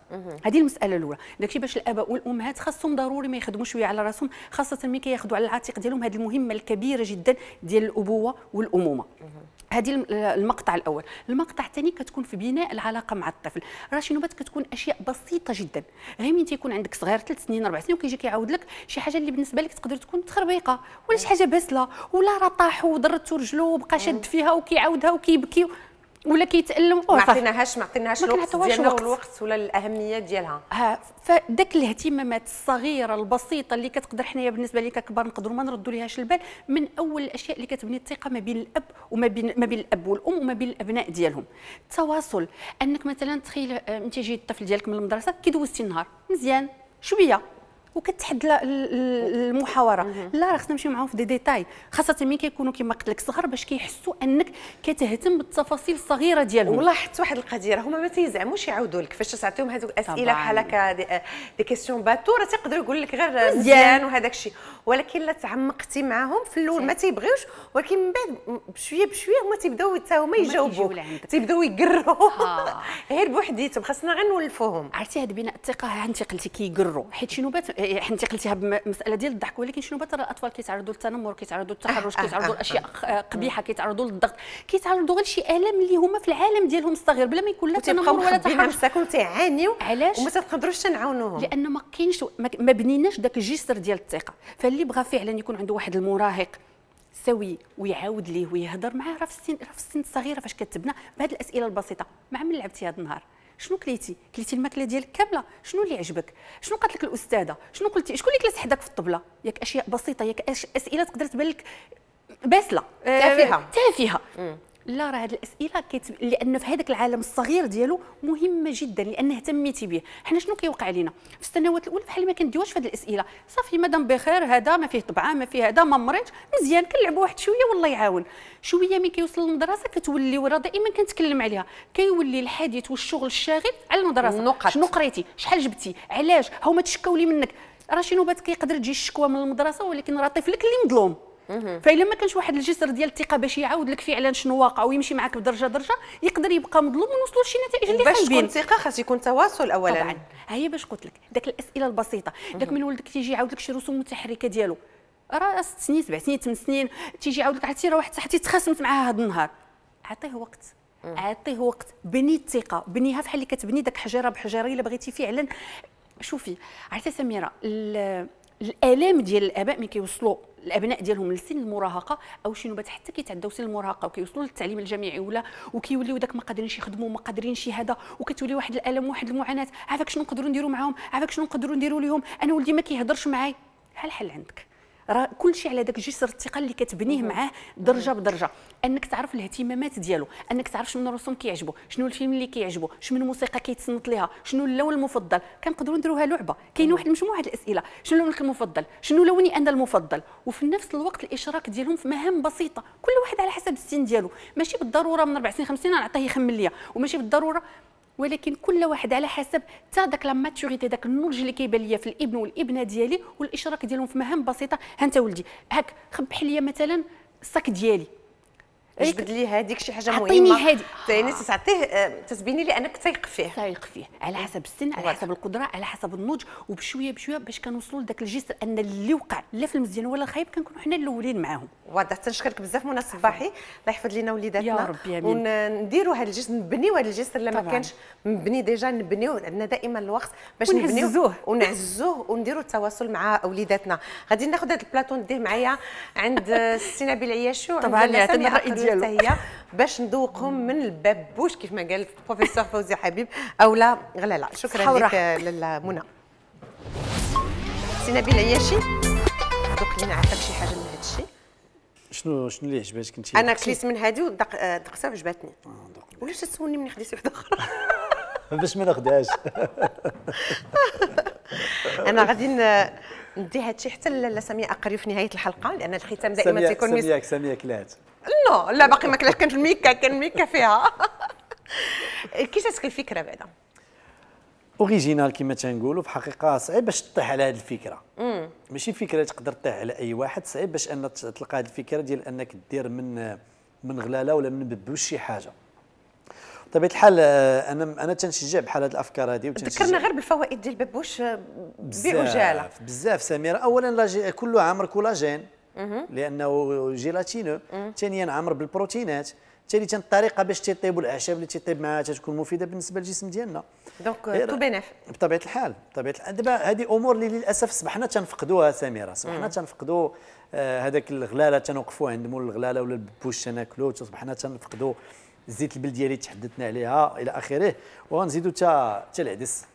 E: هذه المساله الاولى داكشي باش الاباء والامهات خاصهم ضروري ما يخدموش شويه على راسهم خاصه ملي كياخذوا على العاتق ديالهم هذه المهمه الكبيره جدا ديال الابوه والامومه هذه المقطع الاول المقطع الثاني كتكون في بناء العلاقه مع الطفل راه شنو نوبات كتكون اشياء بسيطه جدا غير من تيكون عندك صغير 3 سنين 4 سنين وكيجي كيعاود لك شي حاجه اللي بالنسبه لك تقدر تكون تخربيقه ولا شي حاجه باسله ولا راه طاح وضرت رجلو وبقى شاد أيوه. فيها وكيعاودها وكيبكي ولا كيتالم ما عطيناهاش
A: ما عطيناهاش الوقت ديالنا والوقت ولا الاهميه ديالها
E: ها فداك الاهتمامات الصغيره البسيطه اللي كتقدر حنايا بالنسبه لي ككبار نقدروا ما نردوا ليهاش البال من اول الاشياء اللي كتبني الثقه ما بين الاب وما بين ما بين الاب والام وما بين الابناء ديالهم التواصل انك مثلا تخيل آه، انت جيت الطفل ديالك من المدرسه كي دوزتي النهار مزيان شويه وكتحد المحاوره لا راه خصنا نمشيو معاهم في دي ديتاي خاصه ملي كيكونوا كما قلت لك صغار باش كيحسوا انك كتهتم بالتفاصيل الصغيره ديالهم ولاحظت
A: واحد القضيه هما ما تيزعموش يعاودوا لك فاش تعطيهم هذوك الاسئله بحال هكا دي كيسيون باتو راه تيقدروا يقول لك غير مزيان وهذاك الشيء ولكن لا تعمقتي معاهم في الاول ما تيبغيوش ولكن من بعد بشويه بشويه هما تيبداو حتى هما يجاوبوا تيبداو يقروا غير بوحديتهم خاصنا غير نولفوهم عرفتي هذا بناء الثقه ها انت قلتي كيقروا حيت
E: شنو إيه، حنتي قلتيها بمساله ديال الضحك ولكن شنو ترى الاطفال كيتعرضوا للتنمر كيتعرضوا للتحرش أه، أه، كيتعرضوا أه، لاشياء قبيحه كيتعرضوا للضغط كيتعرضوا غير شي الام اللي هما في العالم ديالهم الصغير بلا ما يكون لا تنمر ولا تحرش كنتو علاش وما تقدروش تنعاونوهم لان ما كاينش ما بنيناش داك الجسر ديال الثقه فاللي بغى فعلا يكون عنده واحد المراهق سوي ويعاود ليه ويهضر معاه راه في السن راه في السن الصغيره فاش كتبنا بهذه الاسئله البسيطه مع من لعبتي هذا النهار شنو كليتي كليتي الماكله ديالك كامله شنو اللي عجبك شنو قالت لك الاستاذه شنو قلتي شكون اللي جلس حداك في الطبله ياك اشياء بسيطه ياك أش... اسئله تقدر تبان لك باسله تافهه تافهه لا راه هذه الاسئله كيت... لان في هذاك العالم الصغير ديالو مهمه جدا لان اهتميتي به حنا شنو كيوقع لينا في السنوات الاولى بحال ما كنديوش في هذه الاسئله صافي مدام بخير هذا ما فيه طبعه ما فيه هذا ما مريض مزيان كنلعبوا واحد شويه والله يعاون شويه ملي كيوصل للمدرسه كتولي ورا دائما كنتكلم عليها كيولي الحديث والشغل الشاغل على المدرسه النقط شنو قريتي شحال جبتي علاش هما تشكاو لي منك راه شي نوبات كيقدر تجي الشكوى من المدرسه ولكن راه طفلك اللي مظلوم فإلا ما كانش واحد الجسر ديال الثقه باش يعاود لك فعلا شنو واقع ويمشي معك بدرجه درجه يقدر يبقى مظلوم وما لشي شي نتائج اللي باش تكون ثقه خاص يكون تواصل اولا طبعا هي باش قلت لك داك الاسئله البسيطه داك من ولدك تيجي يعاود لك شي رسوم متحركه ديالو راه ست سنين سبع سنين ثمان سنين تيجي يعاود لك عرفتي راه واحد صاحبتي تخاصمت معاها هذا النهار عطيه وقت عطيه وقت بني الثقه بنيها بحال اللي كتبني داك حجره بحجره الا بغيتي فعلا شوفي عرفتي سميره الالام ديال الاباء ملي كيوصلوا الابناء ديالهم لسن المراهقه او شي حتى كيتعداو سن المراهقه وكيوصلوا للتعليم الجامعي ولا وكيوليو داك ما قادرينش يخدموا ما قادرينش هذا وكتولي واحد الالم واحد المعاناه عافاك شنو نقدروا نديروا معاهم عافاك شنو نقدروا نديروا لهم انا ولدي ما كيهضرش معايا ها الحل عندك راه كل شيء على ذاك جسر الثقه اللي كتبنيه معاه درجه بدرجه انك تعرف الاهتمامات ديالو انك تعرف شنو الرسوم كيعجبو شنو الفيلم اللي كيعجبو شنو الموسيقى كيتصنت ليها شنو اللون المفضل كنقدروا نديروها لعبه كاين واحد مجموعه الاسئله شنو لونك المفضل شنو لوني انا المفضل وفي نفس الوقت الاشراك ديالهم في مهام بسيطه كل واحد على حسب السن ديالو ماشي بالضروره من 4 سنين 5 سنين نعطيه يخمن ليا وماشي بالضروره ولكن كل واحد على حسب تا داك لا ماتوريتي داك النضج اللي كيبان ليا في الابن والابنه ديالي والاشراك ديالهم في مهام بسيطه ها انت ولدي هاك خبح ليا مثلا الصاك ديالي جبد
A: لي هذيك شي حاجه مهمه عطيني هذه ثاني
E: تعطيه آه، تتبيني لي انك تايق فيه تايق فيه على حسب السن على حسب القدره على حسب النضج وبشويه بشويه
A: باش كنوصلوا لذاك الجسر ان اللي وقع لا في المزيان ولا الخايب كنكونوا حنا الاولين معاهم واضح تنشكرك بزاف منى الصباحي الله يحفظ لينا وليداتنا يا رب يا ونديروا هذا الجسر نبنيو هذا الجسر لما ما كانش مبني ديجا نبنيوه عندنا دائما الوقت باش نبنيوه ونعزوه ونديروا التواصل مع وليداتنا غادي ناخذ هذا البلاطو نديه معايا عند آه، السي نبيل عياشو طبعا اللي حتى هي باش نذوقهم من البابوش كيف ما قالت بروفيسور فوزي حبيب او لا لا شكرا لك للمنى سي نبيل عياشي دوك لينا عطاك شي حاجه من هذا الشيء
G: شنو شنو اللي عجبتك انت انا كليت من
A: هذه ودقتها آه، وعجباتني آه، ولاش تسولني من خديتي وحده اخرى
G: باش ما ناخذهاش انا غادي
A: ندي هادشي حتى لاله سمية اقري في نهايه الحلقه لان الختام دائما تيكون سمية
G: سمية كلات
A: نو لا باقي ما كلاش كانت الميكا كان الميكا فيها كيفاش جاتك الفكره بعدا
G: اوريجينال كما تنقولوا في حقيقه صعيب باش تطيح على هذه الفكره مم. ماشي فكره تقدر تطيح على اي واحد صعيب باش ان تلقى هذه الفكره ديال انك دير من من غلاله ولا من ببوش شي حاجه بطبيعه الحال آه، انا انا تنشجع بحال هذه الافكار هذه ذكرنا غير
A: بالفوائد ديال ببوش بزاف,
G: بزاف سميره اولا كل عام ركولاجين لانه جيلاتينو ثانيا عامر بالبروتينات ثالثا الطريقه باش تطيبوا الاعشاب اللي تطيب معها تكون مفيده بالنسبه للجسم ديالنا دونك تو بينيف بطبيعه الحال بطبيعه الحال دابا هذه امور اللي للاسف صبحنا تنفقدوها سميره صبحنا تنفقدوا آه، هذاك الغلاله تنوقفوا عند مول الغلاله ولا البوش تناكلو صبحنا تنفقدوا الزيت البلديه اللي تحدثنا عليها الى اخره ونزيدوا حتى العدس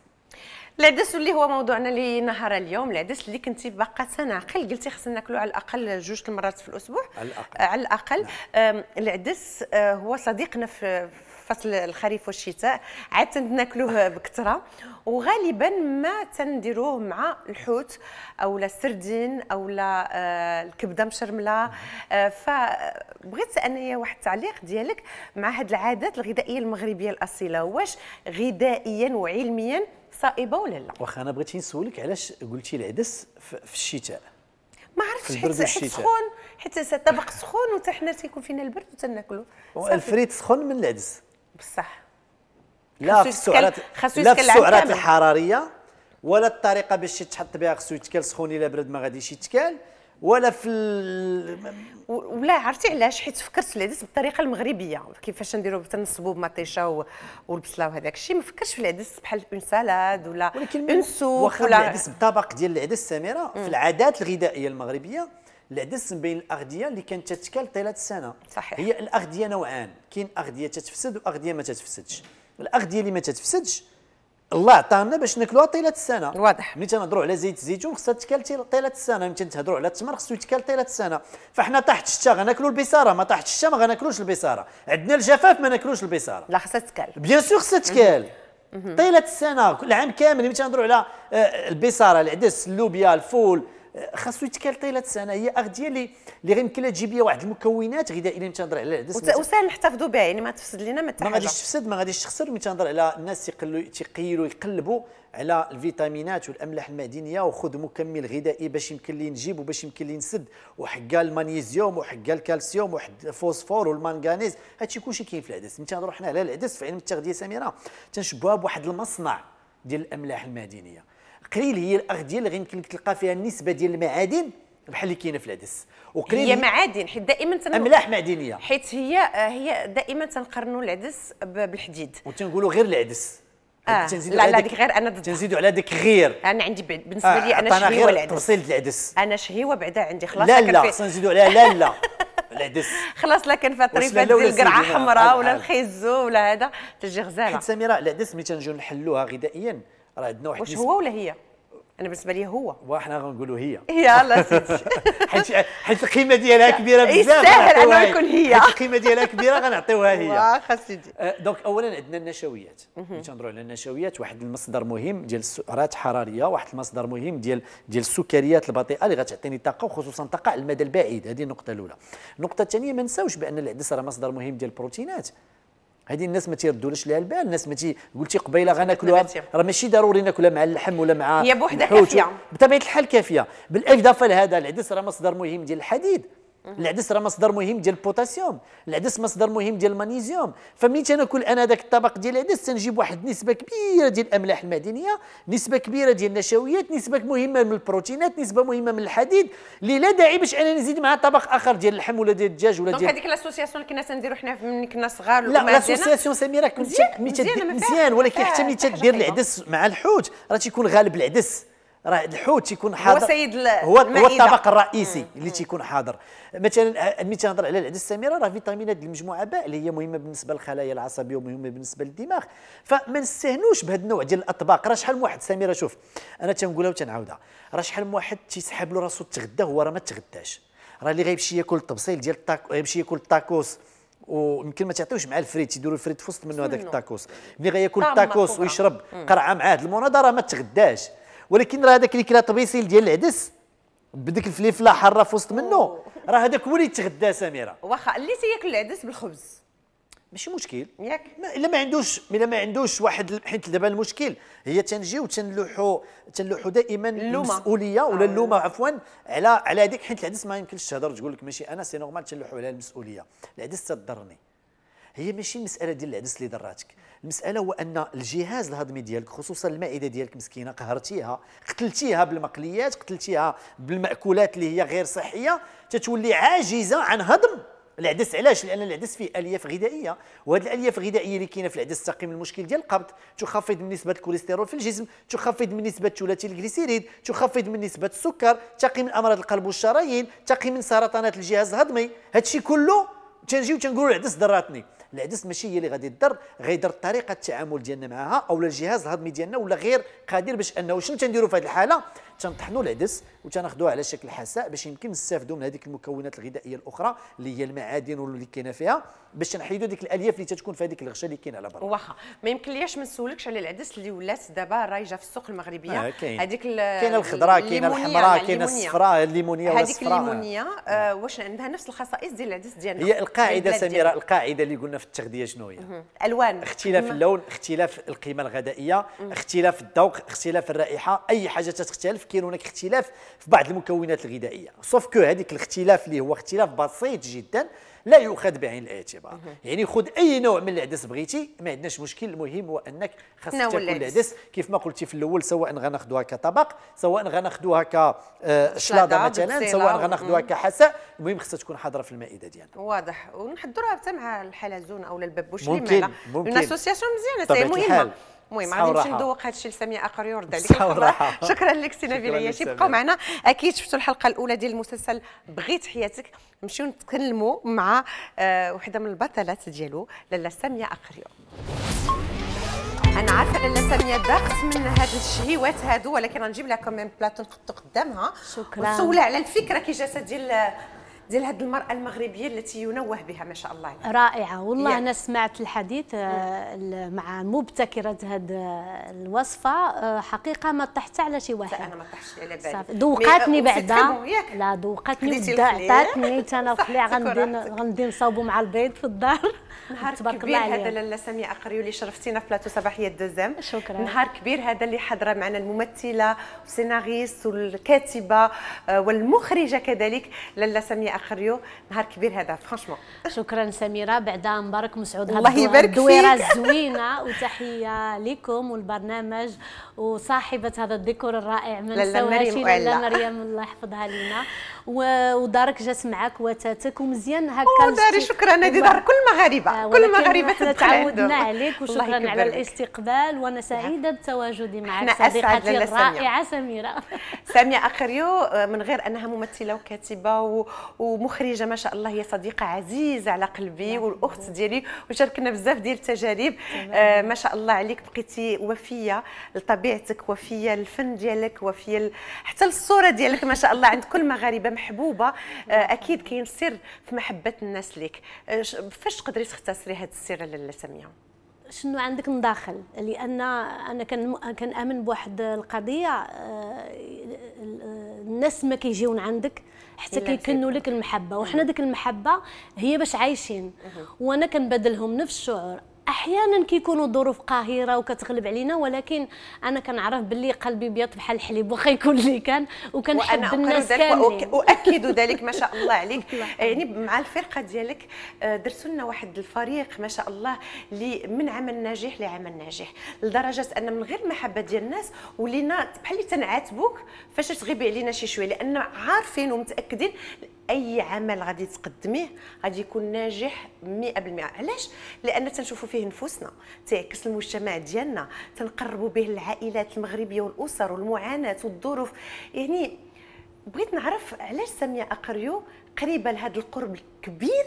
A: العدس اللي هو موضوعنا لنهار اليوم العدس اللي كنتي باقا تناقل قلتي خصنا ناكلو على الاقل جوج المرات في الاسبوع على الاقل آه، على الاقل نعم. العدس آه، هو صديقنا في فصل الخريف والشتاء عاد تناكلوه بكثره وغالبا ما تنديروه مع الحوت او السردين او آه، الكبده مشرمله نعم. فبغيت انايا واحد التعليق ديالك مع هذه العادات الغذائيه المغربيه الاصيله واش غذائيا وعلميا صائبه ولا لا
G: واخا انا بغيت نسولك علاش قلتي العدس في الشتاء ما عرفتش حيت سخون
A: حيت الطبق سخون وحتى حنا تيكون فينا البرد وتناكلو
G: الفريت سخون من العدس بصح لا في السعرات لا في السعرات الحراريه ولا الطريقه باش تحط بها خصو يتكال سخون الا برد ما غاديش يتكال ولا في ولا
A: عرفتي علاش حيت فكرت العدس بالطريقه المغربيه كيفاش نديرو تنصبو بمطيشه والبصله وهذاك الشيء ما فكرش في العدس بحال اون سالاد ولا اون سوب ولا العدس
G: بالطبق ديال العدس سميره في العادات الغذائيه المغربيه العدس من بين الاغذيه اللي كانت تتكال طيله السنه صحيح هي الاغذيه نوعان كاين اغذيه تتفسد واغذيه ما تتفسدش الاغذيه اللي ما تتفسدش الله عطانا باش ناكلوها طيله السنه واضح ملي تنهضروا على زيت الزيتون خصها تكال طيله السنه ملي تنهضروا على التمر خصو يتكال طيله السنه فحنا تحت الشتاء غناكلوا البصاره ما تحت الشتاء ما غناكلوش البصاره عندنا الجفاف ما ناكلوش البصاره لا خصها تكال بيان سور خصها تكال طيله السنه العام كامل ملي تنهضروا على آه، البصاره العدس اللوبيا الفول خاصو يتكال طيله السنه هي اغذيه اللي اللي غيمكن لها تجيب لي واحد المكونات غذائيه اللي تنهضر على العدس
A: وسهل نحتفظوا بها يعني ما تفسد لنا ما ما غاديش
G: تفسد ما غاديش تخسر ملي تنهضر على الناس يقلوا تيقيلوا يقلبوا على الفيتامينات والاملاح المعدنيه وخذ مكمل غذائي باش يمكن لي نجيب وباش يمكن لي نسد وحكا المغنيسيوم وحكا الكالسيوم وحد الفوسفور والمنغنيز هادشي كلشي كاين في العدس ملي تنهضروا حنا على العدس في علم التغذيه سميره تنشبوها بواحد المصنع ديال الاملاح المعدنيه قليل هي الاغذيه اللي غيمكن لك تلقى فيها النسبه ديال المعادن بحال اللي كاينه في العدس هي
A: معادن حيت دائما تن... املاح معدنيه حيت هي هي دائما تنقرنوا العدس بالحديد
G: وتنقولوا غير العدس آه. لا لا ديك غير انا تنزيدوا على ديك غير
A: انا عندي بالنسبه آه، لي آه. انا شهيوه العدس تفصيل العدس انا شهيوه بعدا عندي خلاص لا لا نزيدوا عليها لا لا العدس خلاص لا كان فيها الطريفات ديال القرعه حمراء ولا الخيزو ولا هذا تجي غزاله حيت
G: سميره العدس ملي تنجيو نحلوها غذائيا راه عندنا واحد واش هو ولا هي؟ انا بالنسبه لي هو وحنا غنقولوا هي يلا سيدي حيت حيت القيمه ديالها كبيره إيه، بزاف يستاهل انه يكون هي حيت القيمه ديالها كبيره غنعطيوها هي واخا سيدي أه، دونك اولا عندنا النشويات ملي تنهضروا على النشويات واحد المصدر مهم ديال السعرات الحراريه واحد المصدر مهم ديال ديال السكريات البطيئه اللي غتعطيني طاقه وخصوصا طاقه على المدى البعيد هذه النقطه الاولى النقطه الثانيه ما نساوش بان العدس راه مصدر مهم ديال البروتينات هذه الناس ما تيردولش لها البال الناس ما تي قلتي قبيله غناكلوها راه ماشي ضروري ناكلها مع اللحم ولا مع هي بوحدها كافيه بطبيعه الحال كافيه بالاضافه لهذا العدس راه مصدر مهم ديال الحديد العدس راه مصدر مهم ديال البوتاسيوم العدس مصدر مهم ديال المغنيسيوم فملي تناكل انا داك الطبق ديال العدس تنجيب واحد نسبه كبيره ديال الاملاح المعدنيه نسبه كبيره ديال النشويات نسبه مهمه من البروتينات نسبه مهمه من الحديد اللي لا داعي باش انا نزيد معها طبق اخر ديال اللحم ولا ديال الدجاج ولا ديال دونك هذيك
A: لاسوسياسيون اللي كنا تنديرو حنا من كنا صغار لا لاسوسياسيون
G: سميره كنت مزيان مزيان ولكن حتى ملي تدير العدس مع الحوت راه تيكون غالب العدس راه الحوت تيكون حاضر هو سيد هو هو الطبق الرئيسي مم. اللي تيكون حاضر مثلا ملي تنهضر على العدسه السميره راه فيتامينات المجموعه باء اللي هي مهمه بالنسبه للخلايا العصبيه ومهمه بالنسبه للدماغ فما نستهنوش بهذا النوع ديال الاطباق راه شحال من واحد سميره شوف انا تنقولها وتنعاودها راه شحال من واحد تيسحب له راسو تغدا هو راه ما تغداش راه اللي غيمشي ياكل الطبسيل ديال التاكو يمشي ياكل التاكوس ويمكن ما تعطيوش مع الفريت يديروا الفريت في وسط منه هذاك التاكوس ملي غياكل التاكوس ويشرب قرعه مع هذا راه ما تغداش ولكن راه هذاك اللي كلا طبيسيل ديال العدس بديك الفليفله حاره في وسط منه راه هذاك هو اللي يتغدى سميره
A: واخا اللي تياكل العدس بالخبز
G: ماشي مشكل ياك الا ما عندوش الا ما عندوش واحد حيت دابا المشكل هي تنجيو تنلوحوا تنلوحوا دائما المسؤوليه ولا آه. اللومه عفوا على على هذيك حيت العدس ما يمكنش تهضر تقول لك ماشي انا سي نورمال تنلوحوا على المسؤوليه العدس تضرني هي ماشي المساله ديال العدس اللي ضراتك المساله هو ان الجهاز الهضمي ديالك خصوصا المائده ديالك مسكينه قهرتيها قتلتيها بالمقليات قتلتيها بالماكولات اللي هي غير صحيه تتولي عاجزه عن هضم العدس علاش لان العدس فيه الياف غذائيه وهذه الالياف الغذائيه اللي كاينه في العدس تقيم المشكل ديال القبض تخفض من نسبه الكوليسترول في الجسم تخفض من نسبه ثلاثي الجليسيريد تخفض من نسبه السكر تقي من امراض القلب والشرايين تقي من سرطانات الجهاز الهضمي هادشي كله تنجيو تنقولوا العدس ضراتني العدس ماشي هي اللي غادي تضر غيضر طريقه التعامل ديالنا معها او الجهاز الهضمي ديالنا ولا غير قادر باش انه شنو تنديروا في هذه الحاله تنطحنوا العدس وتناخذوها على شكل حساء باش يمكن نستافدوا من هذيك المكونات الغذائيه الاخرى اللي هي المعادن واللي كاينه فيها باش نحيدوا ديك الالياف اللي تتكون في هذيك الغشه اللي كاينه على برا واخا ما يمكن
A: ليش ما نسولكش على العدس اللي ولات دابا رايجه في السوق المغربيه آه، هذيك كاينه الخضراء كاينه يعني الحمراء كاينه الصفراء
G: الليمونيه ولا هذيك الليمونيه
A: آه، واش عندها نفس الخصائص ديال العدس ديالنا هي القاعده سميره
G: القاعده اللي قلنا في التغذيه شنو هي الوان اختلاف اللون اختلاف القيمه الغذائيه اختلاف الذوق اختلاف الرائحه اي حاجه تتختلف كاين هناك اختلاف في بعض المكونات الغذائيه سوف كو هذيك الاختلاف اللي هو اختلاف بسيط جدا لا يؤخذ بعين الاعتبار يعني خذ اي نوع من العدس بغيتي ما عندناش مشكل المهم هو انك خاصك تاكل العدس كيف ما قلتي في الاول سواء غناخذوها كطبق سواء غناخذوها كشلاضه آه، مثلا سواء غناخذوها كحساء المهم خاصها تكون حاضره في المائده ديالنا
A: واضح ونحضروها حتى مع الحلزون او الببوش ممكن ممكن. ممكن ممكن. مزيانه مهمه المهم غادي نمشي ندوق الشيء لسمية اقريور عليك شكرا لك سي نبيل عياشي بقاو معنا اكيد شفتوا الحلقه الاولى ديال المسلسل بغيت حياتك نمشيو نتكلموا مع آه، وحده من البطلات ديالو لاله ساميه اقريور انا عارفه لاله ساميه ضاقت من هاد الشهيوات هادو ولكن غنجيب لها كوميم بلاطو نحطو قدامها شكرا وتسولها على الفكره كي جات ديال ديال هذه المراه المغربيه التي ينوه بها ما شاء الله يعني.
H: رائعه والله يعني. انا سمعت الحديث آه، مع مبتكره هذه آه، الوصفه آه، حقيقه ما طحت على شي واحد انا ما طحتش على بالي ذوقاتني بعدا لا ذوقاتني عطاتني انا وخليها غندير غندير نصاوبو مع البيض في الدار
A: نهار كبير هذا لاله ساميه اقريو اللي شرفتينا في بلاتو صباحيه الدزام شكرا نهار كبير هذا اللي حضره معنا الممثله والسيناريست والكاتبه آه، والمخرجه كذلك لاله ساميه اقريو نهار كبير هذا فرانشمون شكرا سميره بعد مبارك مسعود الله يبارك فيك زوينه
H: وتحيه لكم والبرنامج وصاحبه هذا الذكر الرائع من سواشي لالا مريم الله يحفظها لنا ودارك جات معك وتاتك ومزيان هكا شكرا هذه دار كل
A: المغاربه كل ما غريبة تعودنا عليك وشكرا على الاستقبال وانا سعيده
H: نعم. بتواجدي معك صديقتي الرائعه
A: سميره ساميه اخريو من غير انها ممثله وكاتبه ومخرجه ما شاء الله هي صديقه عزيزه على قلبي نعم. والاخت ديالي وشاركنا بزاف ديال التجارب آه، ما شاء الله عليك بقيتي وفيه لطبيعتك وفيه للفن ديالك وفيه ال... حتى للصورة ديالك ما شاء الله عند كل مغاربه محبوبه آه، اكيد كاين سر في محبه الناس ليك آه، فاش تقدري تختاري السيره اللي للسميع شنو عندك من داخل
H: لان انا كنامن بواحد القضيه آه، الناس ما كيجيون عندك حتى كيكنوا لك المحبه وحنا ديك المحبه هي باش عايشين وانا كنبادلهم نفس الشعور احيانا كيكونوا ظروف قاهره وكتغلب علينا ولكن انا كنعرف باللي قلبي بيض بحال الحليب واخا يكون اللي كان
A: وكنحب الناس كاملين واكد ذلك ما شاء الله عليك يعني مع الفرقه ديالك آه، درتوا لنا واحد الفريق ما شاء الله اللي من عمل ناجح لعمل ناجح لدرجه ان من غير المحبه ديال الناس ولينا بحال اللي تنعاتبوك فاش تغيبي علينا شي شويه لان عارفين ومتاكدين اي عمل غادي تقدميه غادي يكون ناجح 100% علاش لان تنشوفوا فيه نفوسنا تعكس المجتمع ديالنا تنقربوا به العائلات المغربيه والاسر والمعاناه والظروف يعني بغيت نعرف علاش ساميه اقريو قريبه لهذا القرب الكبير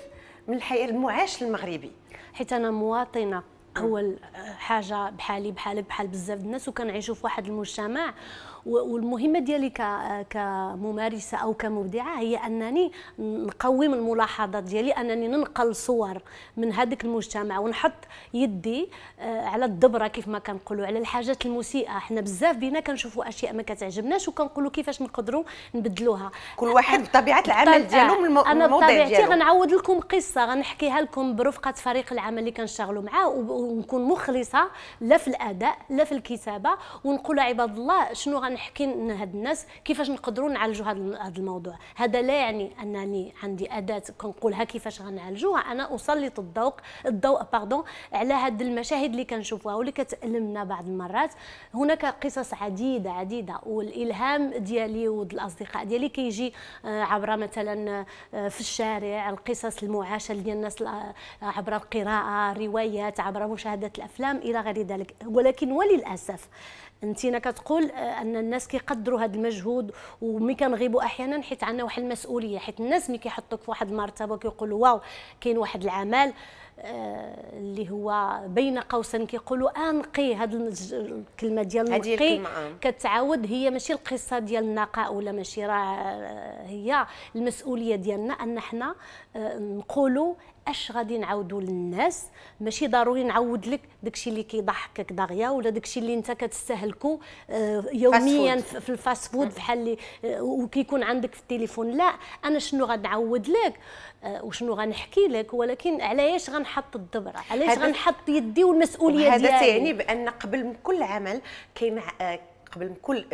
A: من الحياه المعاش المغربي حيت انا مواطنه اول حاجه
H: بحالي بحالك بحال بزاف الناس وكنعيشوا في واحد المجتمع والمهمه ديالي كممارسه او كمبدعه هي انني نقوم الملاحظات ديالي انني ننقل صور من هذاك المجتمع ونحط يدي آه، على الدبره كيف ما كنقولوا على الحاجات المسيئه حنا بزاف بينا كنشوفوا اشياء ما كتعجبناش وكنقولوا كيفاش نقدروا نبدلوها كل واحد بطبيعه العمل ديالو من الموضوع انا بطبيعتي غنعوض لكم قصه غنحكيها لكم برفقه فريق العمل اللي كنشتغلوا معاه ونكون مخلصه لا في الاداء لا في الكتابه ونقول عباد الله شنو غن نحكي هاد الناس كيفاش نقدروا نعالجوا هذا الموضوع هذا لا يعني انني عندي اداه كنقولها كيفاش غنعالجوها انا اسلط الضوء الضوء باردون على هاد المشاهد اللي كنشوفوها واللي كتألمنا بعض المرات هناك قصص عديده عديده والالهام ديالي والاصدقاء ديالي كيجي آه، عبر مثلا آه، في الشارع القصص المعاشه ديال الناس آه، عبر القراءه الروايات عبر مشاهده الافلام الى غير ذلك ولكن وللاسف انتينا كتقول آه، ان الناس كيقدروا هذا المجهود ومي كنغيبوا احيانا حيت عندنا واحد المسؤوليه حيت الناس مي كيحطوك في واحد المرتبه كيقولوا واو كاين واحد العمل آه، اللي هو بين قوسين كيقولوا انقي آه، هذه الكلمه ديال النقي كتعاود هي ماشي القصه ديال النقاء ولا ماشي راه هي المسؤوليه ديالنا ان حنا نقولوا اش غادي نعاودوا للناس ماشي ضروري نعود لك داكشي اللي كيضحكك داغيا ولا داكشي اللي انت كتستهلكو آه، يوميا في الفاست فود بحال اللي آه، وكيكون عندك في التليفون لا انا شنو غنعود لك آه، وشنو غنحكي
A: لك ولكن علاش غنحط الدبره علاش غنحط
H: يدي والمسؤوليه ديالي هذا يعني
A: بان قبل كل عمل كاين قبل كل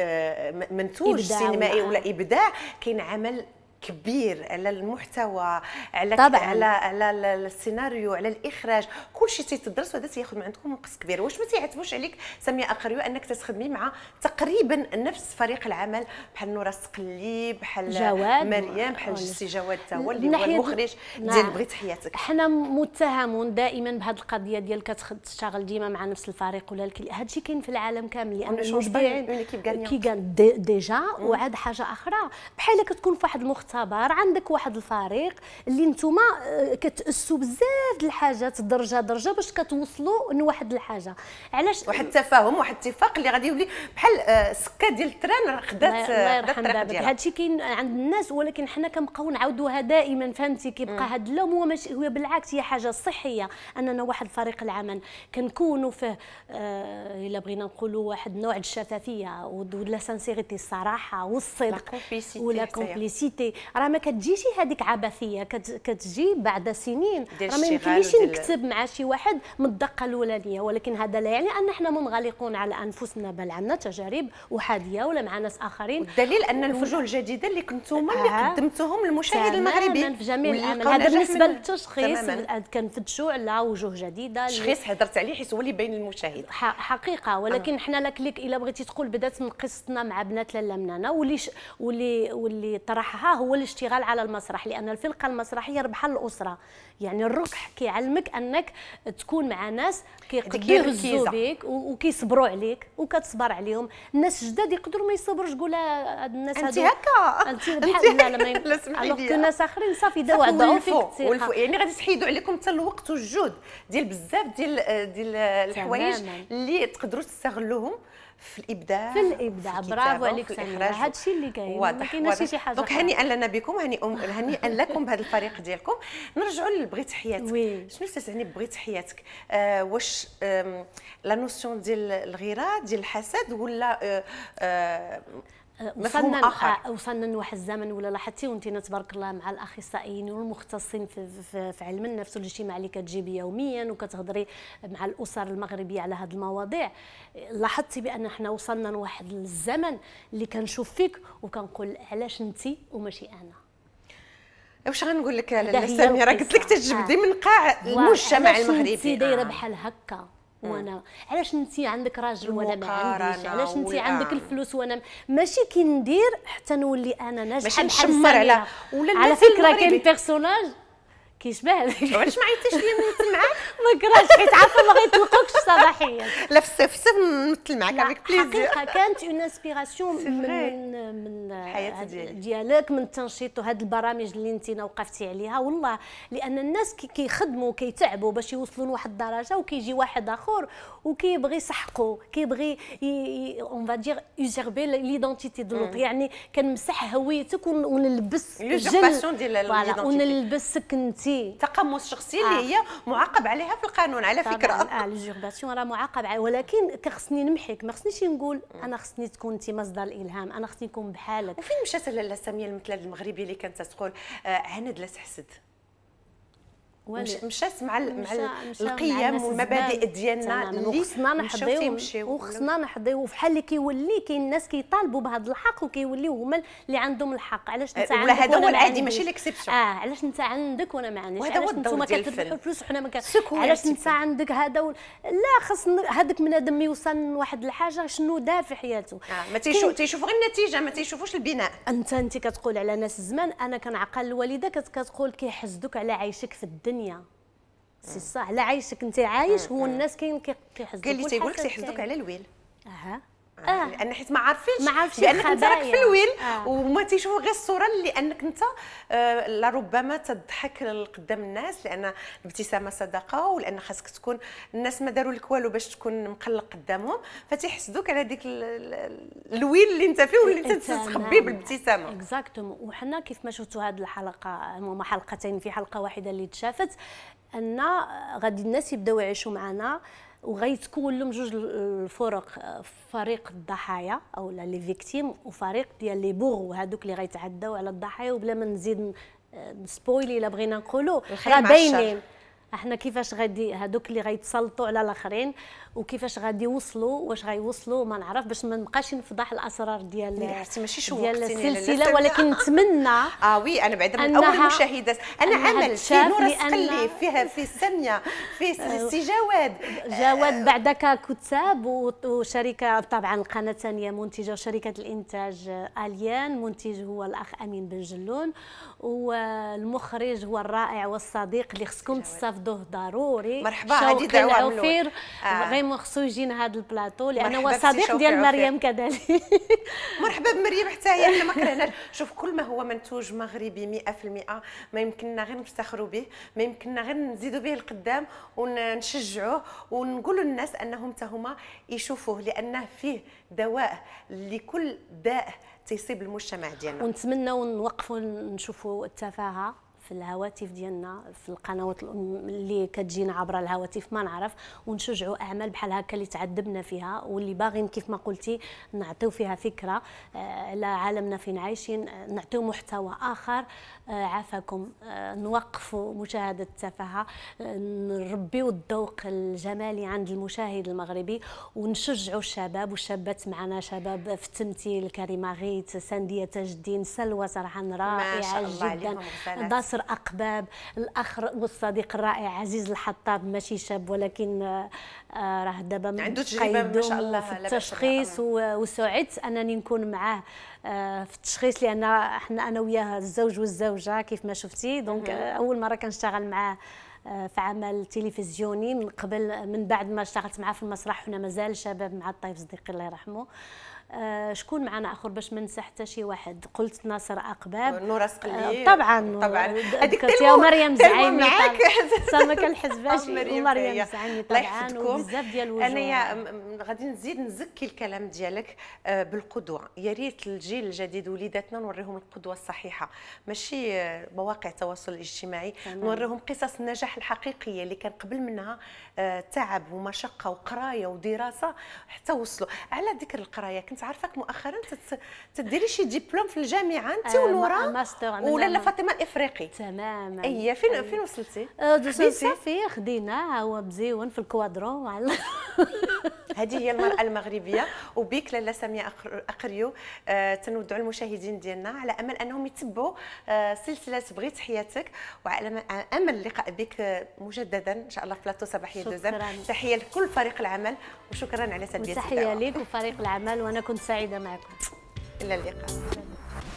A: منتوج سينمائي ولا ابداع كاين عمل كبير على المحتوى على طبعا. على على السيناريو على الاخراج كل شيء تيتدرس وهذا تياخذ من عندكم وقت كبير واش ما تيعتبوش عليك ساميه اقريو انك تخدمي مع تقريبا نفس فريق العمل بحال نورا السقلي بحال مريم بحال جسي نعم. جواد تا هو اللي هو المخرج نعم. ديال بغيت حياتك
H: حنا متهمون دائما بهذه القضيه ديال كتشتغل ديما مع نفس الفريق ولا هادشي كاين في العالم كامل لان المبدعين كي ديجا mm. وعاد حاجه اخرى بحال كتكون في واحد المختار المختبر عندك واحد الفريق اللي نتوما آه، كتاسوا بزاف الحاجات درجه درجه باش كتوصلوا لواحد الحاجه علاش واحد التفاهم واحد الاتفاق اللي غادي يولي بحال آه، سكه ديال التران خدات الطريق آه، ديالها هادشي كاين عند الناس ولكن حنا كنبقاو نعاودوها دائما فهمتي كيبقى هذا اللوم هو ماشي هو بالعكس هي حاجه صحيه اننا واحد فريق العمل كنكونوا فيه آه الا بغينا نقولوا واحد نوع الشفافيه ولا سانسيريتي الصراحه والصدق ولا كومبليسيتي راه ما كتجيش هذيك عبثيه كتجي بعد سنين راه ما يمكنليش نكتب مع شي واحد من الدقه الاولانيه ولكن هذا لا يعني ان احنا منغلقون على انفسنا بل عندنا تجارب احاديه ولا مع ناس اخرين والدليل ان
A: الوجوه الجديده اللي كنتوما آه. اللي قدمتوهم للمشاهد المغربي في جميع الامل هذا بالنسبه
H: للتشخيص كنفتشوا على وجوه جديده تشخيص هضرت عليه حيت هو اللي بين المشاهد حقيقه ولكن آه. حنا لا كليك الا بغيتي تقول بدات من قصتنا مع بنات لاله منانه واللي واللي واللي طرحها هو هو الاشتغال على المسرح لان الفرقه المسرحيه بحال الاسره يعني الركح كيعلمك انك تكون مع ناس كيقدروا بيك وكيصبروا عليك وكتصبر عليهم الناس جداد يقدروا ما يصبروش تقول الناس هادو انت
G: هكا انت بحال لا لا لا الناس اخرين صافي داو عندهم فيك يعني غادي
A: تحيدوا عليكم حتى الوقت والجهد ديال بزاف ديال ديال الحوايج اللي تقدروا تستغلوهم في الابداع في الابداع في برافو عليك سميره هذا الشيء اللي كاين ما كاينش شي حاجه دونك هنيئا لنا بكم هنيئا هنيئا لكم بهذا الفريق ديالكم نرجعوا لبغيت حياتك وي. شنو تعني بغيت حياتك آه واش آه لا نوسيون ديال الغيره ديال الحسد ولا آه آه وصلنا
H: آخر. وصلنا لواحد الزمن ولا لاحظتي وانت تبارك الله مع الاخصائيين والمختصين في, في, في علم النفس والاجتماع اللي كتجيبي يوميا وكتهضري مع الاسر المغربيه على هذه المواضيع لاحظتي بان احنا وصلنا لواحد الزمن اللي كنشوف فيك وكنقول علاش انت وماشي انا أه، واش غنقول لك لاله راه قلت لك تجبدي من قاع المجتمع المغربي انت دايره آه. بحال هكا وانا علاش انت عندك راجل وانا ما عنديش علاش انت عندك الفلوس وانا ماشي كي ندير حتى نولي انا ناجحه ماشي نشمر على
D: ولا على فكره كاين
H: بيرسوناج كيشبه لك وعلاش ما عيطتيش لي نمثل معاك ما كرهتش حيت عارفه ما غيطلقوكش صباحيا
A: لا في الصيف الصيف نمثل معاك افيك بليزير حقيقه كانت
H: اون انسبيراسيون من من الحياه ديالك من التنشيط وهاد البرامج اللي انت وقفتي عليها والله لان الناس كيخدموا وكيتعبوا كيتعبوا باش يوصلوا لواحد الدرجه وكيجي واحد اخر وكيبغي يسحقوا كيبغي اون فادير يوزيربي ليدونتيتي دو يعني كنمسح هويتك ونلبس الجل ونلبسك انت شخصي
A: تقمص شخصي اللي آه. هي معاقب عليها في القانون على طبعاً فكره طبعا اه
H: الجيرباسيون راه معاقب عليها ولكن خصني نمحيك ما خصنيش نقول انا خصني تكون انت مصدر الالهام انا خصني نكون بحالك وفين
A: مشات لاله ساميه المثل المغربي اللي كانت تقول آه عند لا تحسد
H: مشات مع مع القيم والمبادئ ديالنا اللي خصنا نحضيو وخصنا نحضيو فحال اللي كيولي كاين الناس كيطالبوا بهذا الحق وكيوليو هما اللي عندهم الحق علاش انت أه، عندك هذا هو العادي ماشي الاكسبسيون اه علاش انت عندك وانا ما عنديش وهذا هو الدور ديال الفلوس وحنا ما علاش انت عندك هذا و... لا خص هذاك بنادم يوصل لواحد الحاجه شنو دار في حياته آه. ما تيشوف
A: تيشوف غير النتيجه ما تيشوفوش البناء
H: انت انت كتقول على ناس الزمان انا كنعقل الوالده كتقول كيحسدوك على عيشك في الدنيا الدنيا سي صح لا عايشك انت عايش هو الناس كاين كيحسدوك قال لي تيقول لك تيحسدوك على
A: الويل اها آه. لان حيت ما عارفينش ما عارفش لانك انت راك في الويل آه. وما تيشوفوا غير الصوره لانك انت آه لربما تضحك قدام الناس لان الابتسامه صدقه ولان خاصك تكون الناس ما داروا لك والو باش تكون مقلق قدامهم فتيحسدوك على ديك الويل اللي انت فيه واللي انت تتخبي
H: بالابتسامه اكزاكتوم وحنا كيف ما شفتوا هذه الحلقه هما حلقتين في حلقه واحده اللي تشافت ان غادي الناس يبداو يعيشوا معنا وغيتكون جوج الفرق آه، آه، فريق الضحايا او لي فيكتيم وفريق ديال لي بوغ هذوك اللي غيتعداو على الضحايا وبلا ما نزيد آه، سبويلي الا بغينا نقولوا راه باينين احنا كيفاش غادي هذوك اللي غيتسلطوا على الاخرين وكيفاش غادي يوصلوا واش غيوصلوا ما نعرف باش ما نبقاش نفضح الاسرار ديال ماشي شو ديال السلسله ولكن نتمنى اه وي انا بعد من اول مشاهدات انا عمل في نور السقلي
A: فيها في سميه في آه، سي جواد جواد بعدك كتاب
H: وشركه طبعا القناه الثانيه منتجه وشركه الانتاج اليان منتج هو الاخ امين بن جلون والمخرج هو الرائع والصديق اللي خصكم تستافدوا برضه ضروري مرحبا هذه دعوه عفير آه. غير مخصو يجينا
A: هذا البلاطو لانه هو صديق ديال مريم كذلك مرحبا بمريم حتى هي إحنا ما كرهناش شوف كل ما هو منتوج مغربي 100% ما يمكننا غير نفتخروا به ما يمكننا غير نزيدوا به القدام ونشجعوه ونقولوا للناس انهم حتى هما يشوفوه لانه فيه دواء لكل داء تيصيب المجتمع ديالنا
H: ونتمنى ونوقفوا نشوفوا التفاهه في الهواتف ديالنا في القنوات اللي كتجينا عبر الهواتف ما نعرف ونشجعوا اعمال بحال هكا اللي تعذبنا فيها واللي باغين كيف ما قلتي نعطيو فيها فكره آه، على عالمنا فين عايشين آه، نعطيو محتوى اخر آه، عافاكم نوقفوا مشاهده التفاهه نربيو الذوق الجمالي عند المشاهد المغربي ونشجعوا الشباب والشابات معنا شباب في التمثيل كريمه غيت سانديه تاج الدين سلوى صراحه رائعه جدا داس عصر أقباب الأخ والصديق الرائع عزيز الحطاب ماشي شاب ولكن آه، آه، راه دابا عنده تجربة ما شاء الله في التشخيص وسعدت أنني نكون معاه آه، في التشخيص لان احنا انا وياه الزوج والزوجه كيف ما شفتي دونك اول مره كنشتغل معاه في عمل تلفزيوني من قبل من بعد ما اشتغلت معاه في المسرح وانا مازال شباب مع الطيف صديقي الله يرحمه آه، شكون معنا اخر باش ما ننسى حتى شي واحد قلت ناصر اقباب نورا سقلي آه، طبعا طبعا هذيك يا مريم زعيمي معاك سمك
A: الحزباش ومريم زعيمي طبعا وبزاف ديال الوجوه انايا غادي نزيد نزكي الكلام ديالك آه، بالقدوه يا ريت الجيل الجديد وليداتنا نوريهم القدوه الصحيحه ماشي مواقع التواصل الاجتماعي نوريهم قصص النجاح الحقيقيه اللي كان قبل منها تعب ومشقه وقرايه ودراسه حتى وصلوا على ذكر القرايه كنت عارفاك مؤخرا تديري شي ديبلوم في الجامعه انت آه، ونورا آه، ولا لا فاطمه الافريقي تماما اي فين أيوة. فين وصلتي آه، صافي خدينا هو مزيون في الكوادرون هذه هي المراه المغربيه وبيك لاله ساميه اقريو تنودع المشاهدين ديالنا على امل انهم يتبعوا سلسله بغيت حياتك وعلى امل اللقاء بك مجددا ان شاء الله في بلاطو صباحيه دوزان تحيه لكل فريق العمل وشكرا على تلبيه تحيه ليك وفريق العمل وانا كنت سعيده معكم الى اللقاء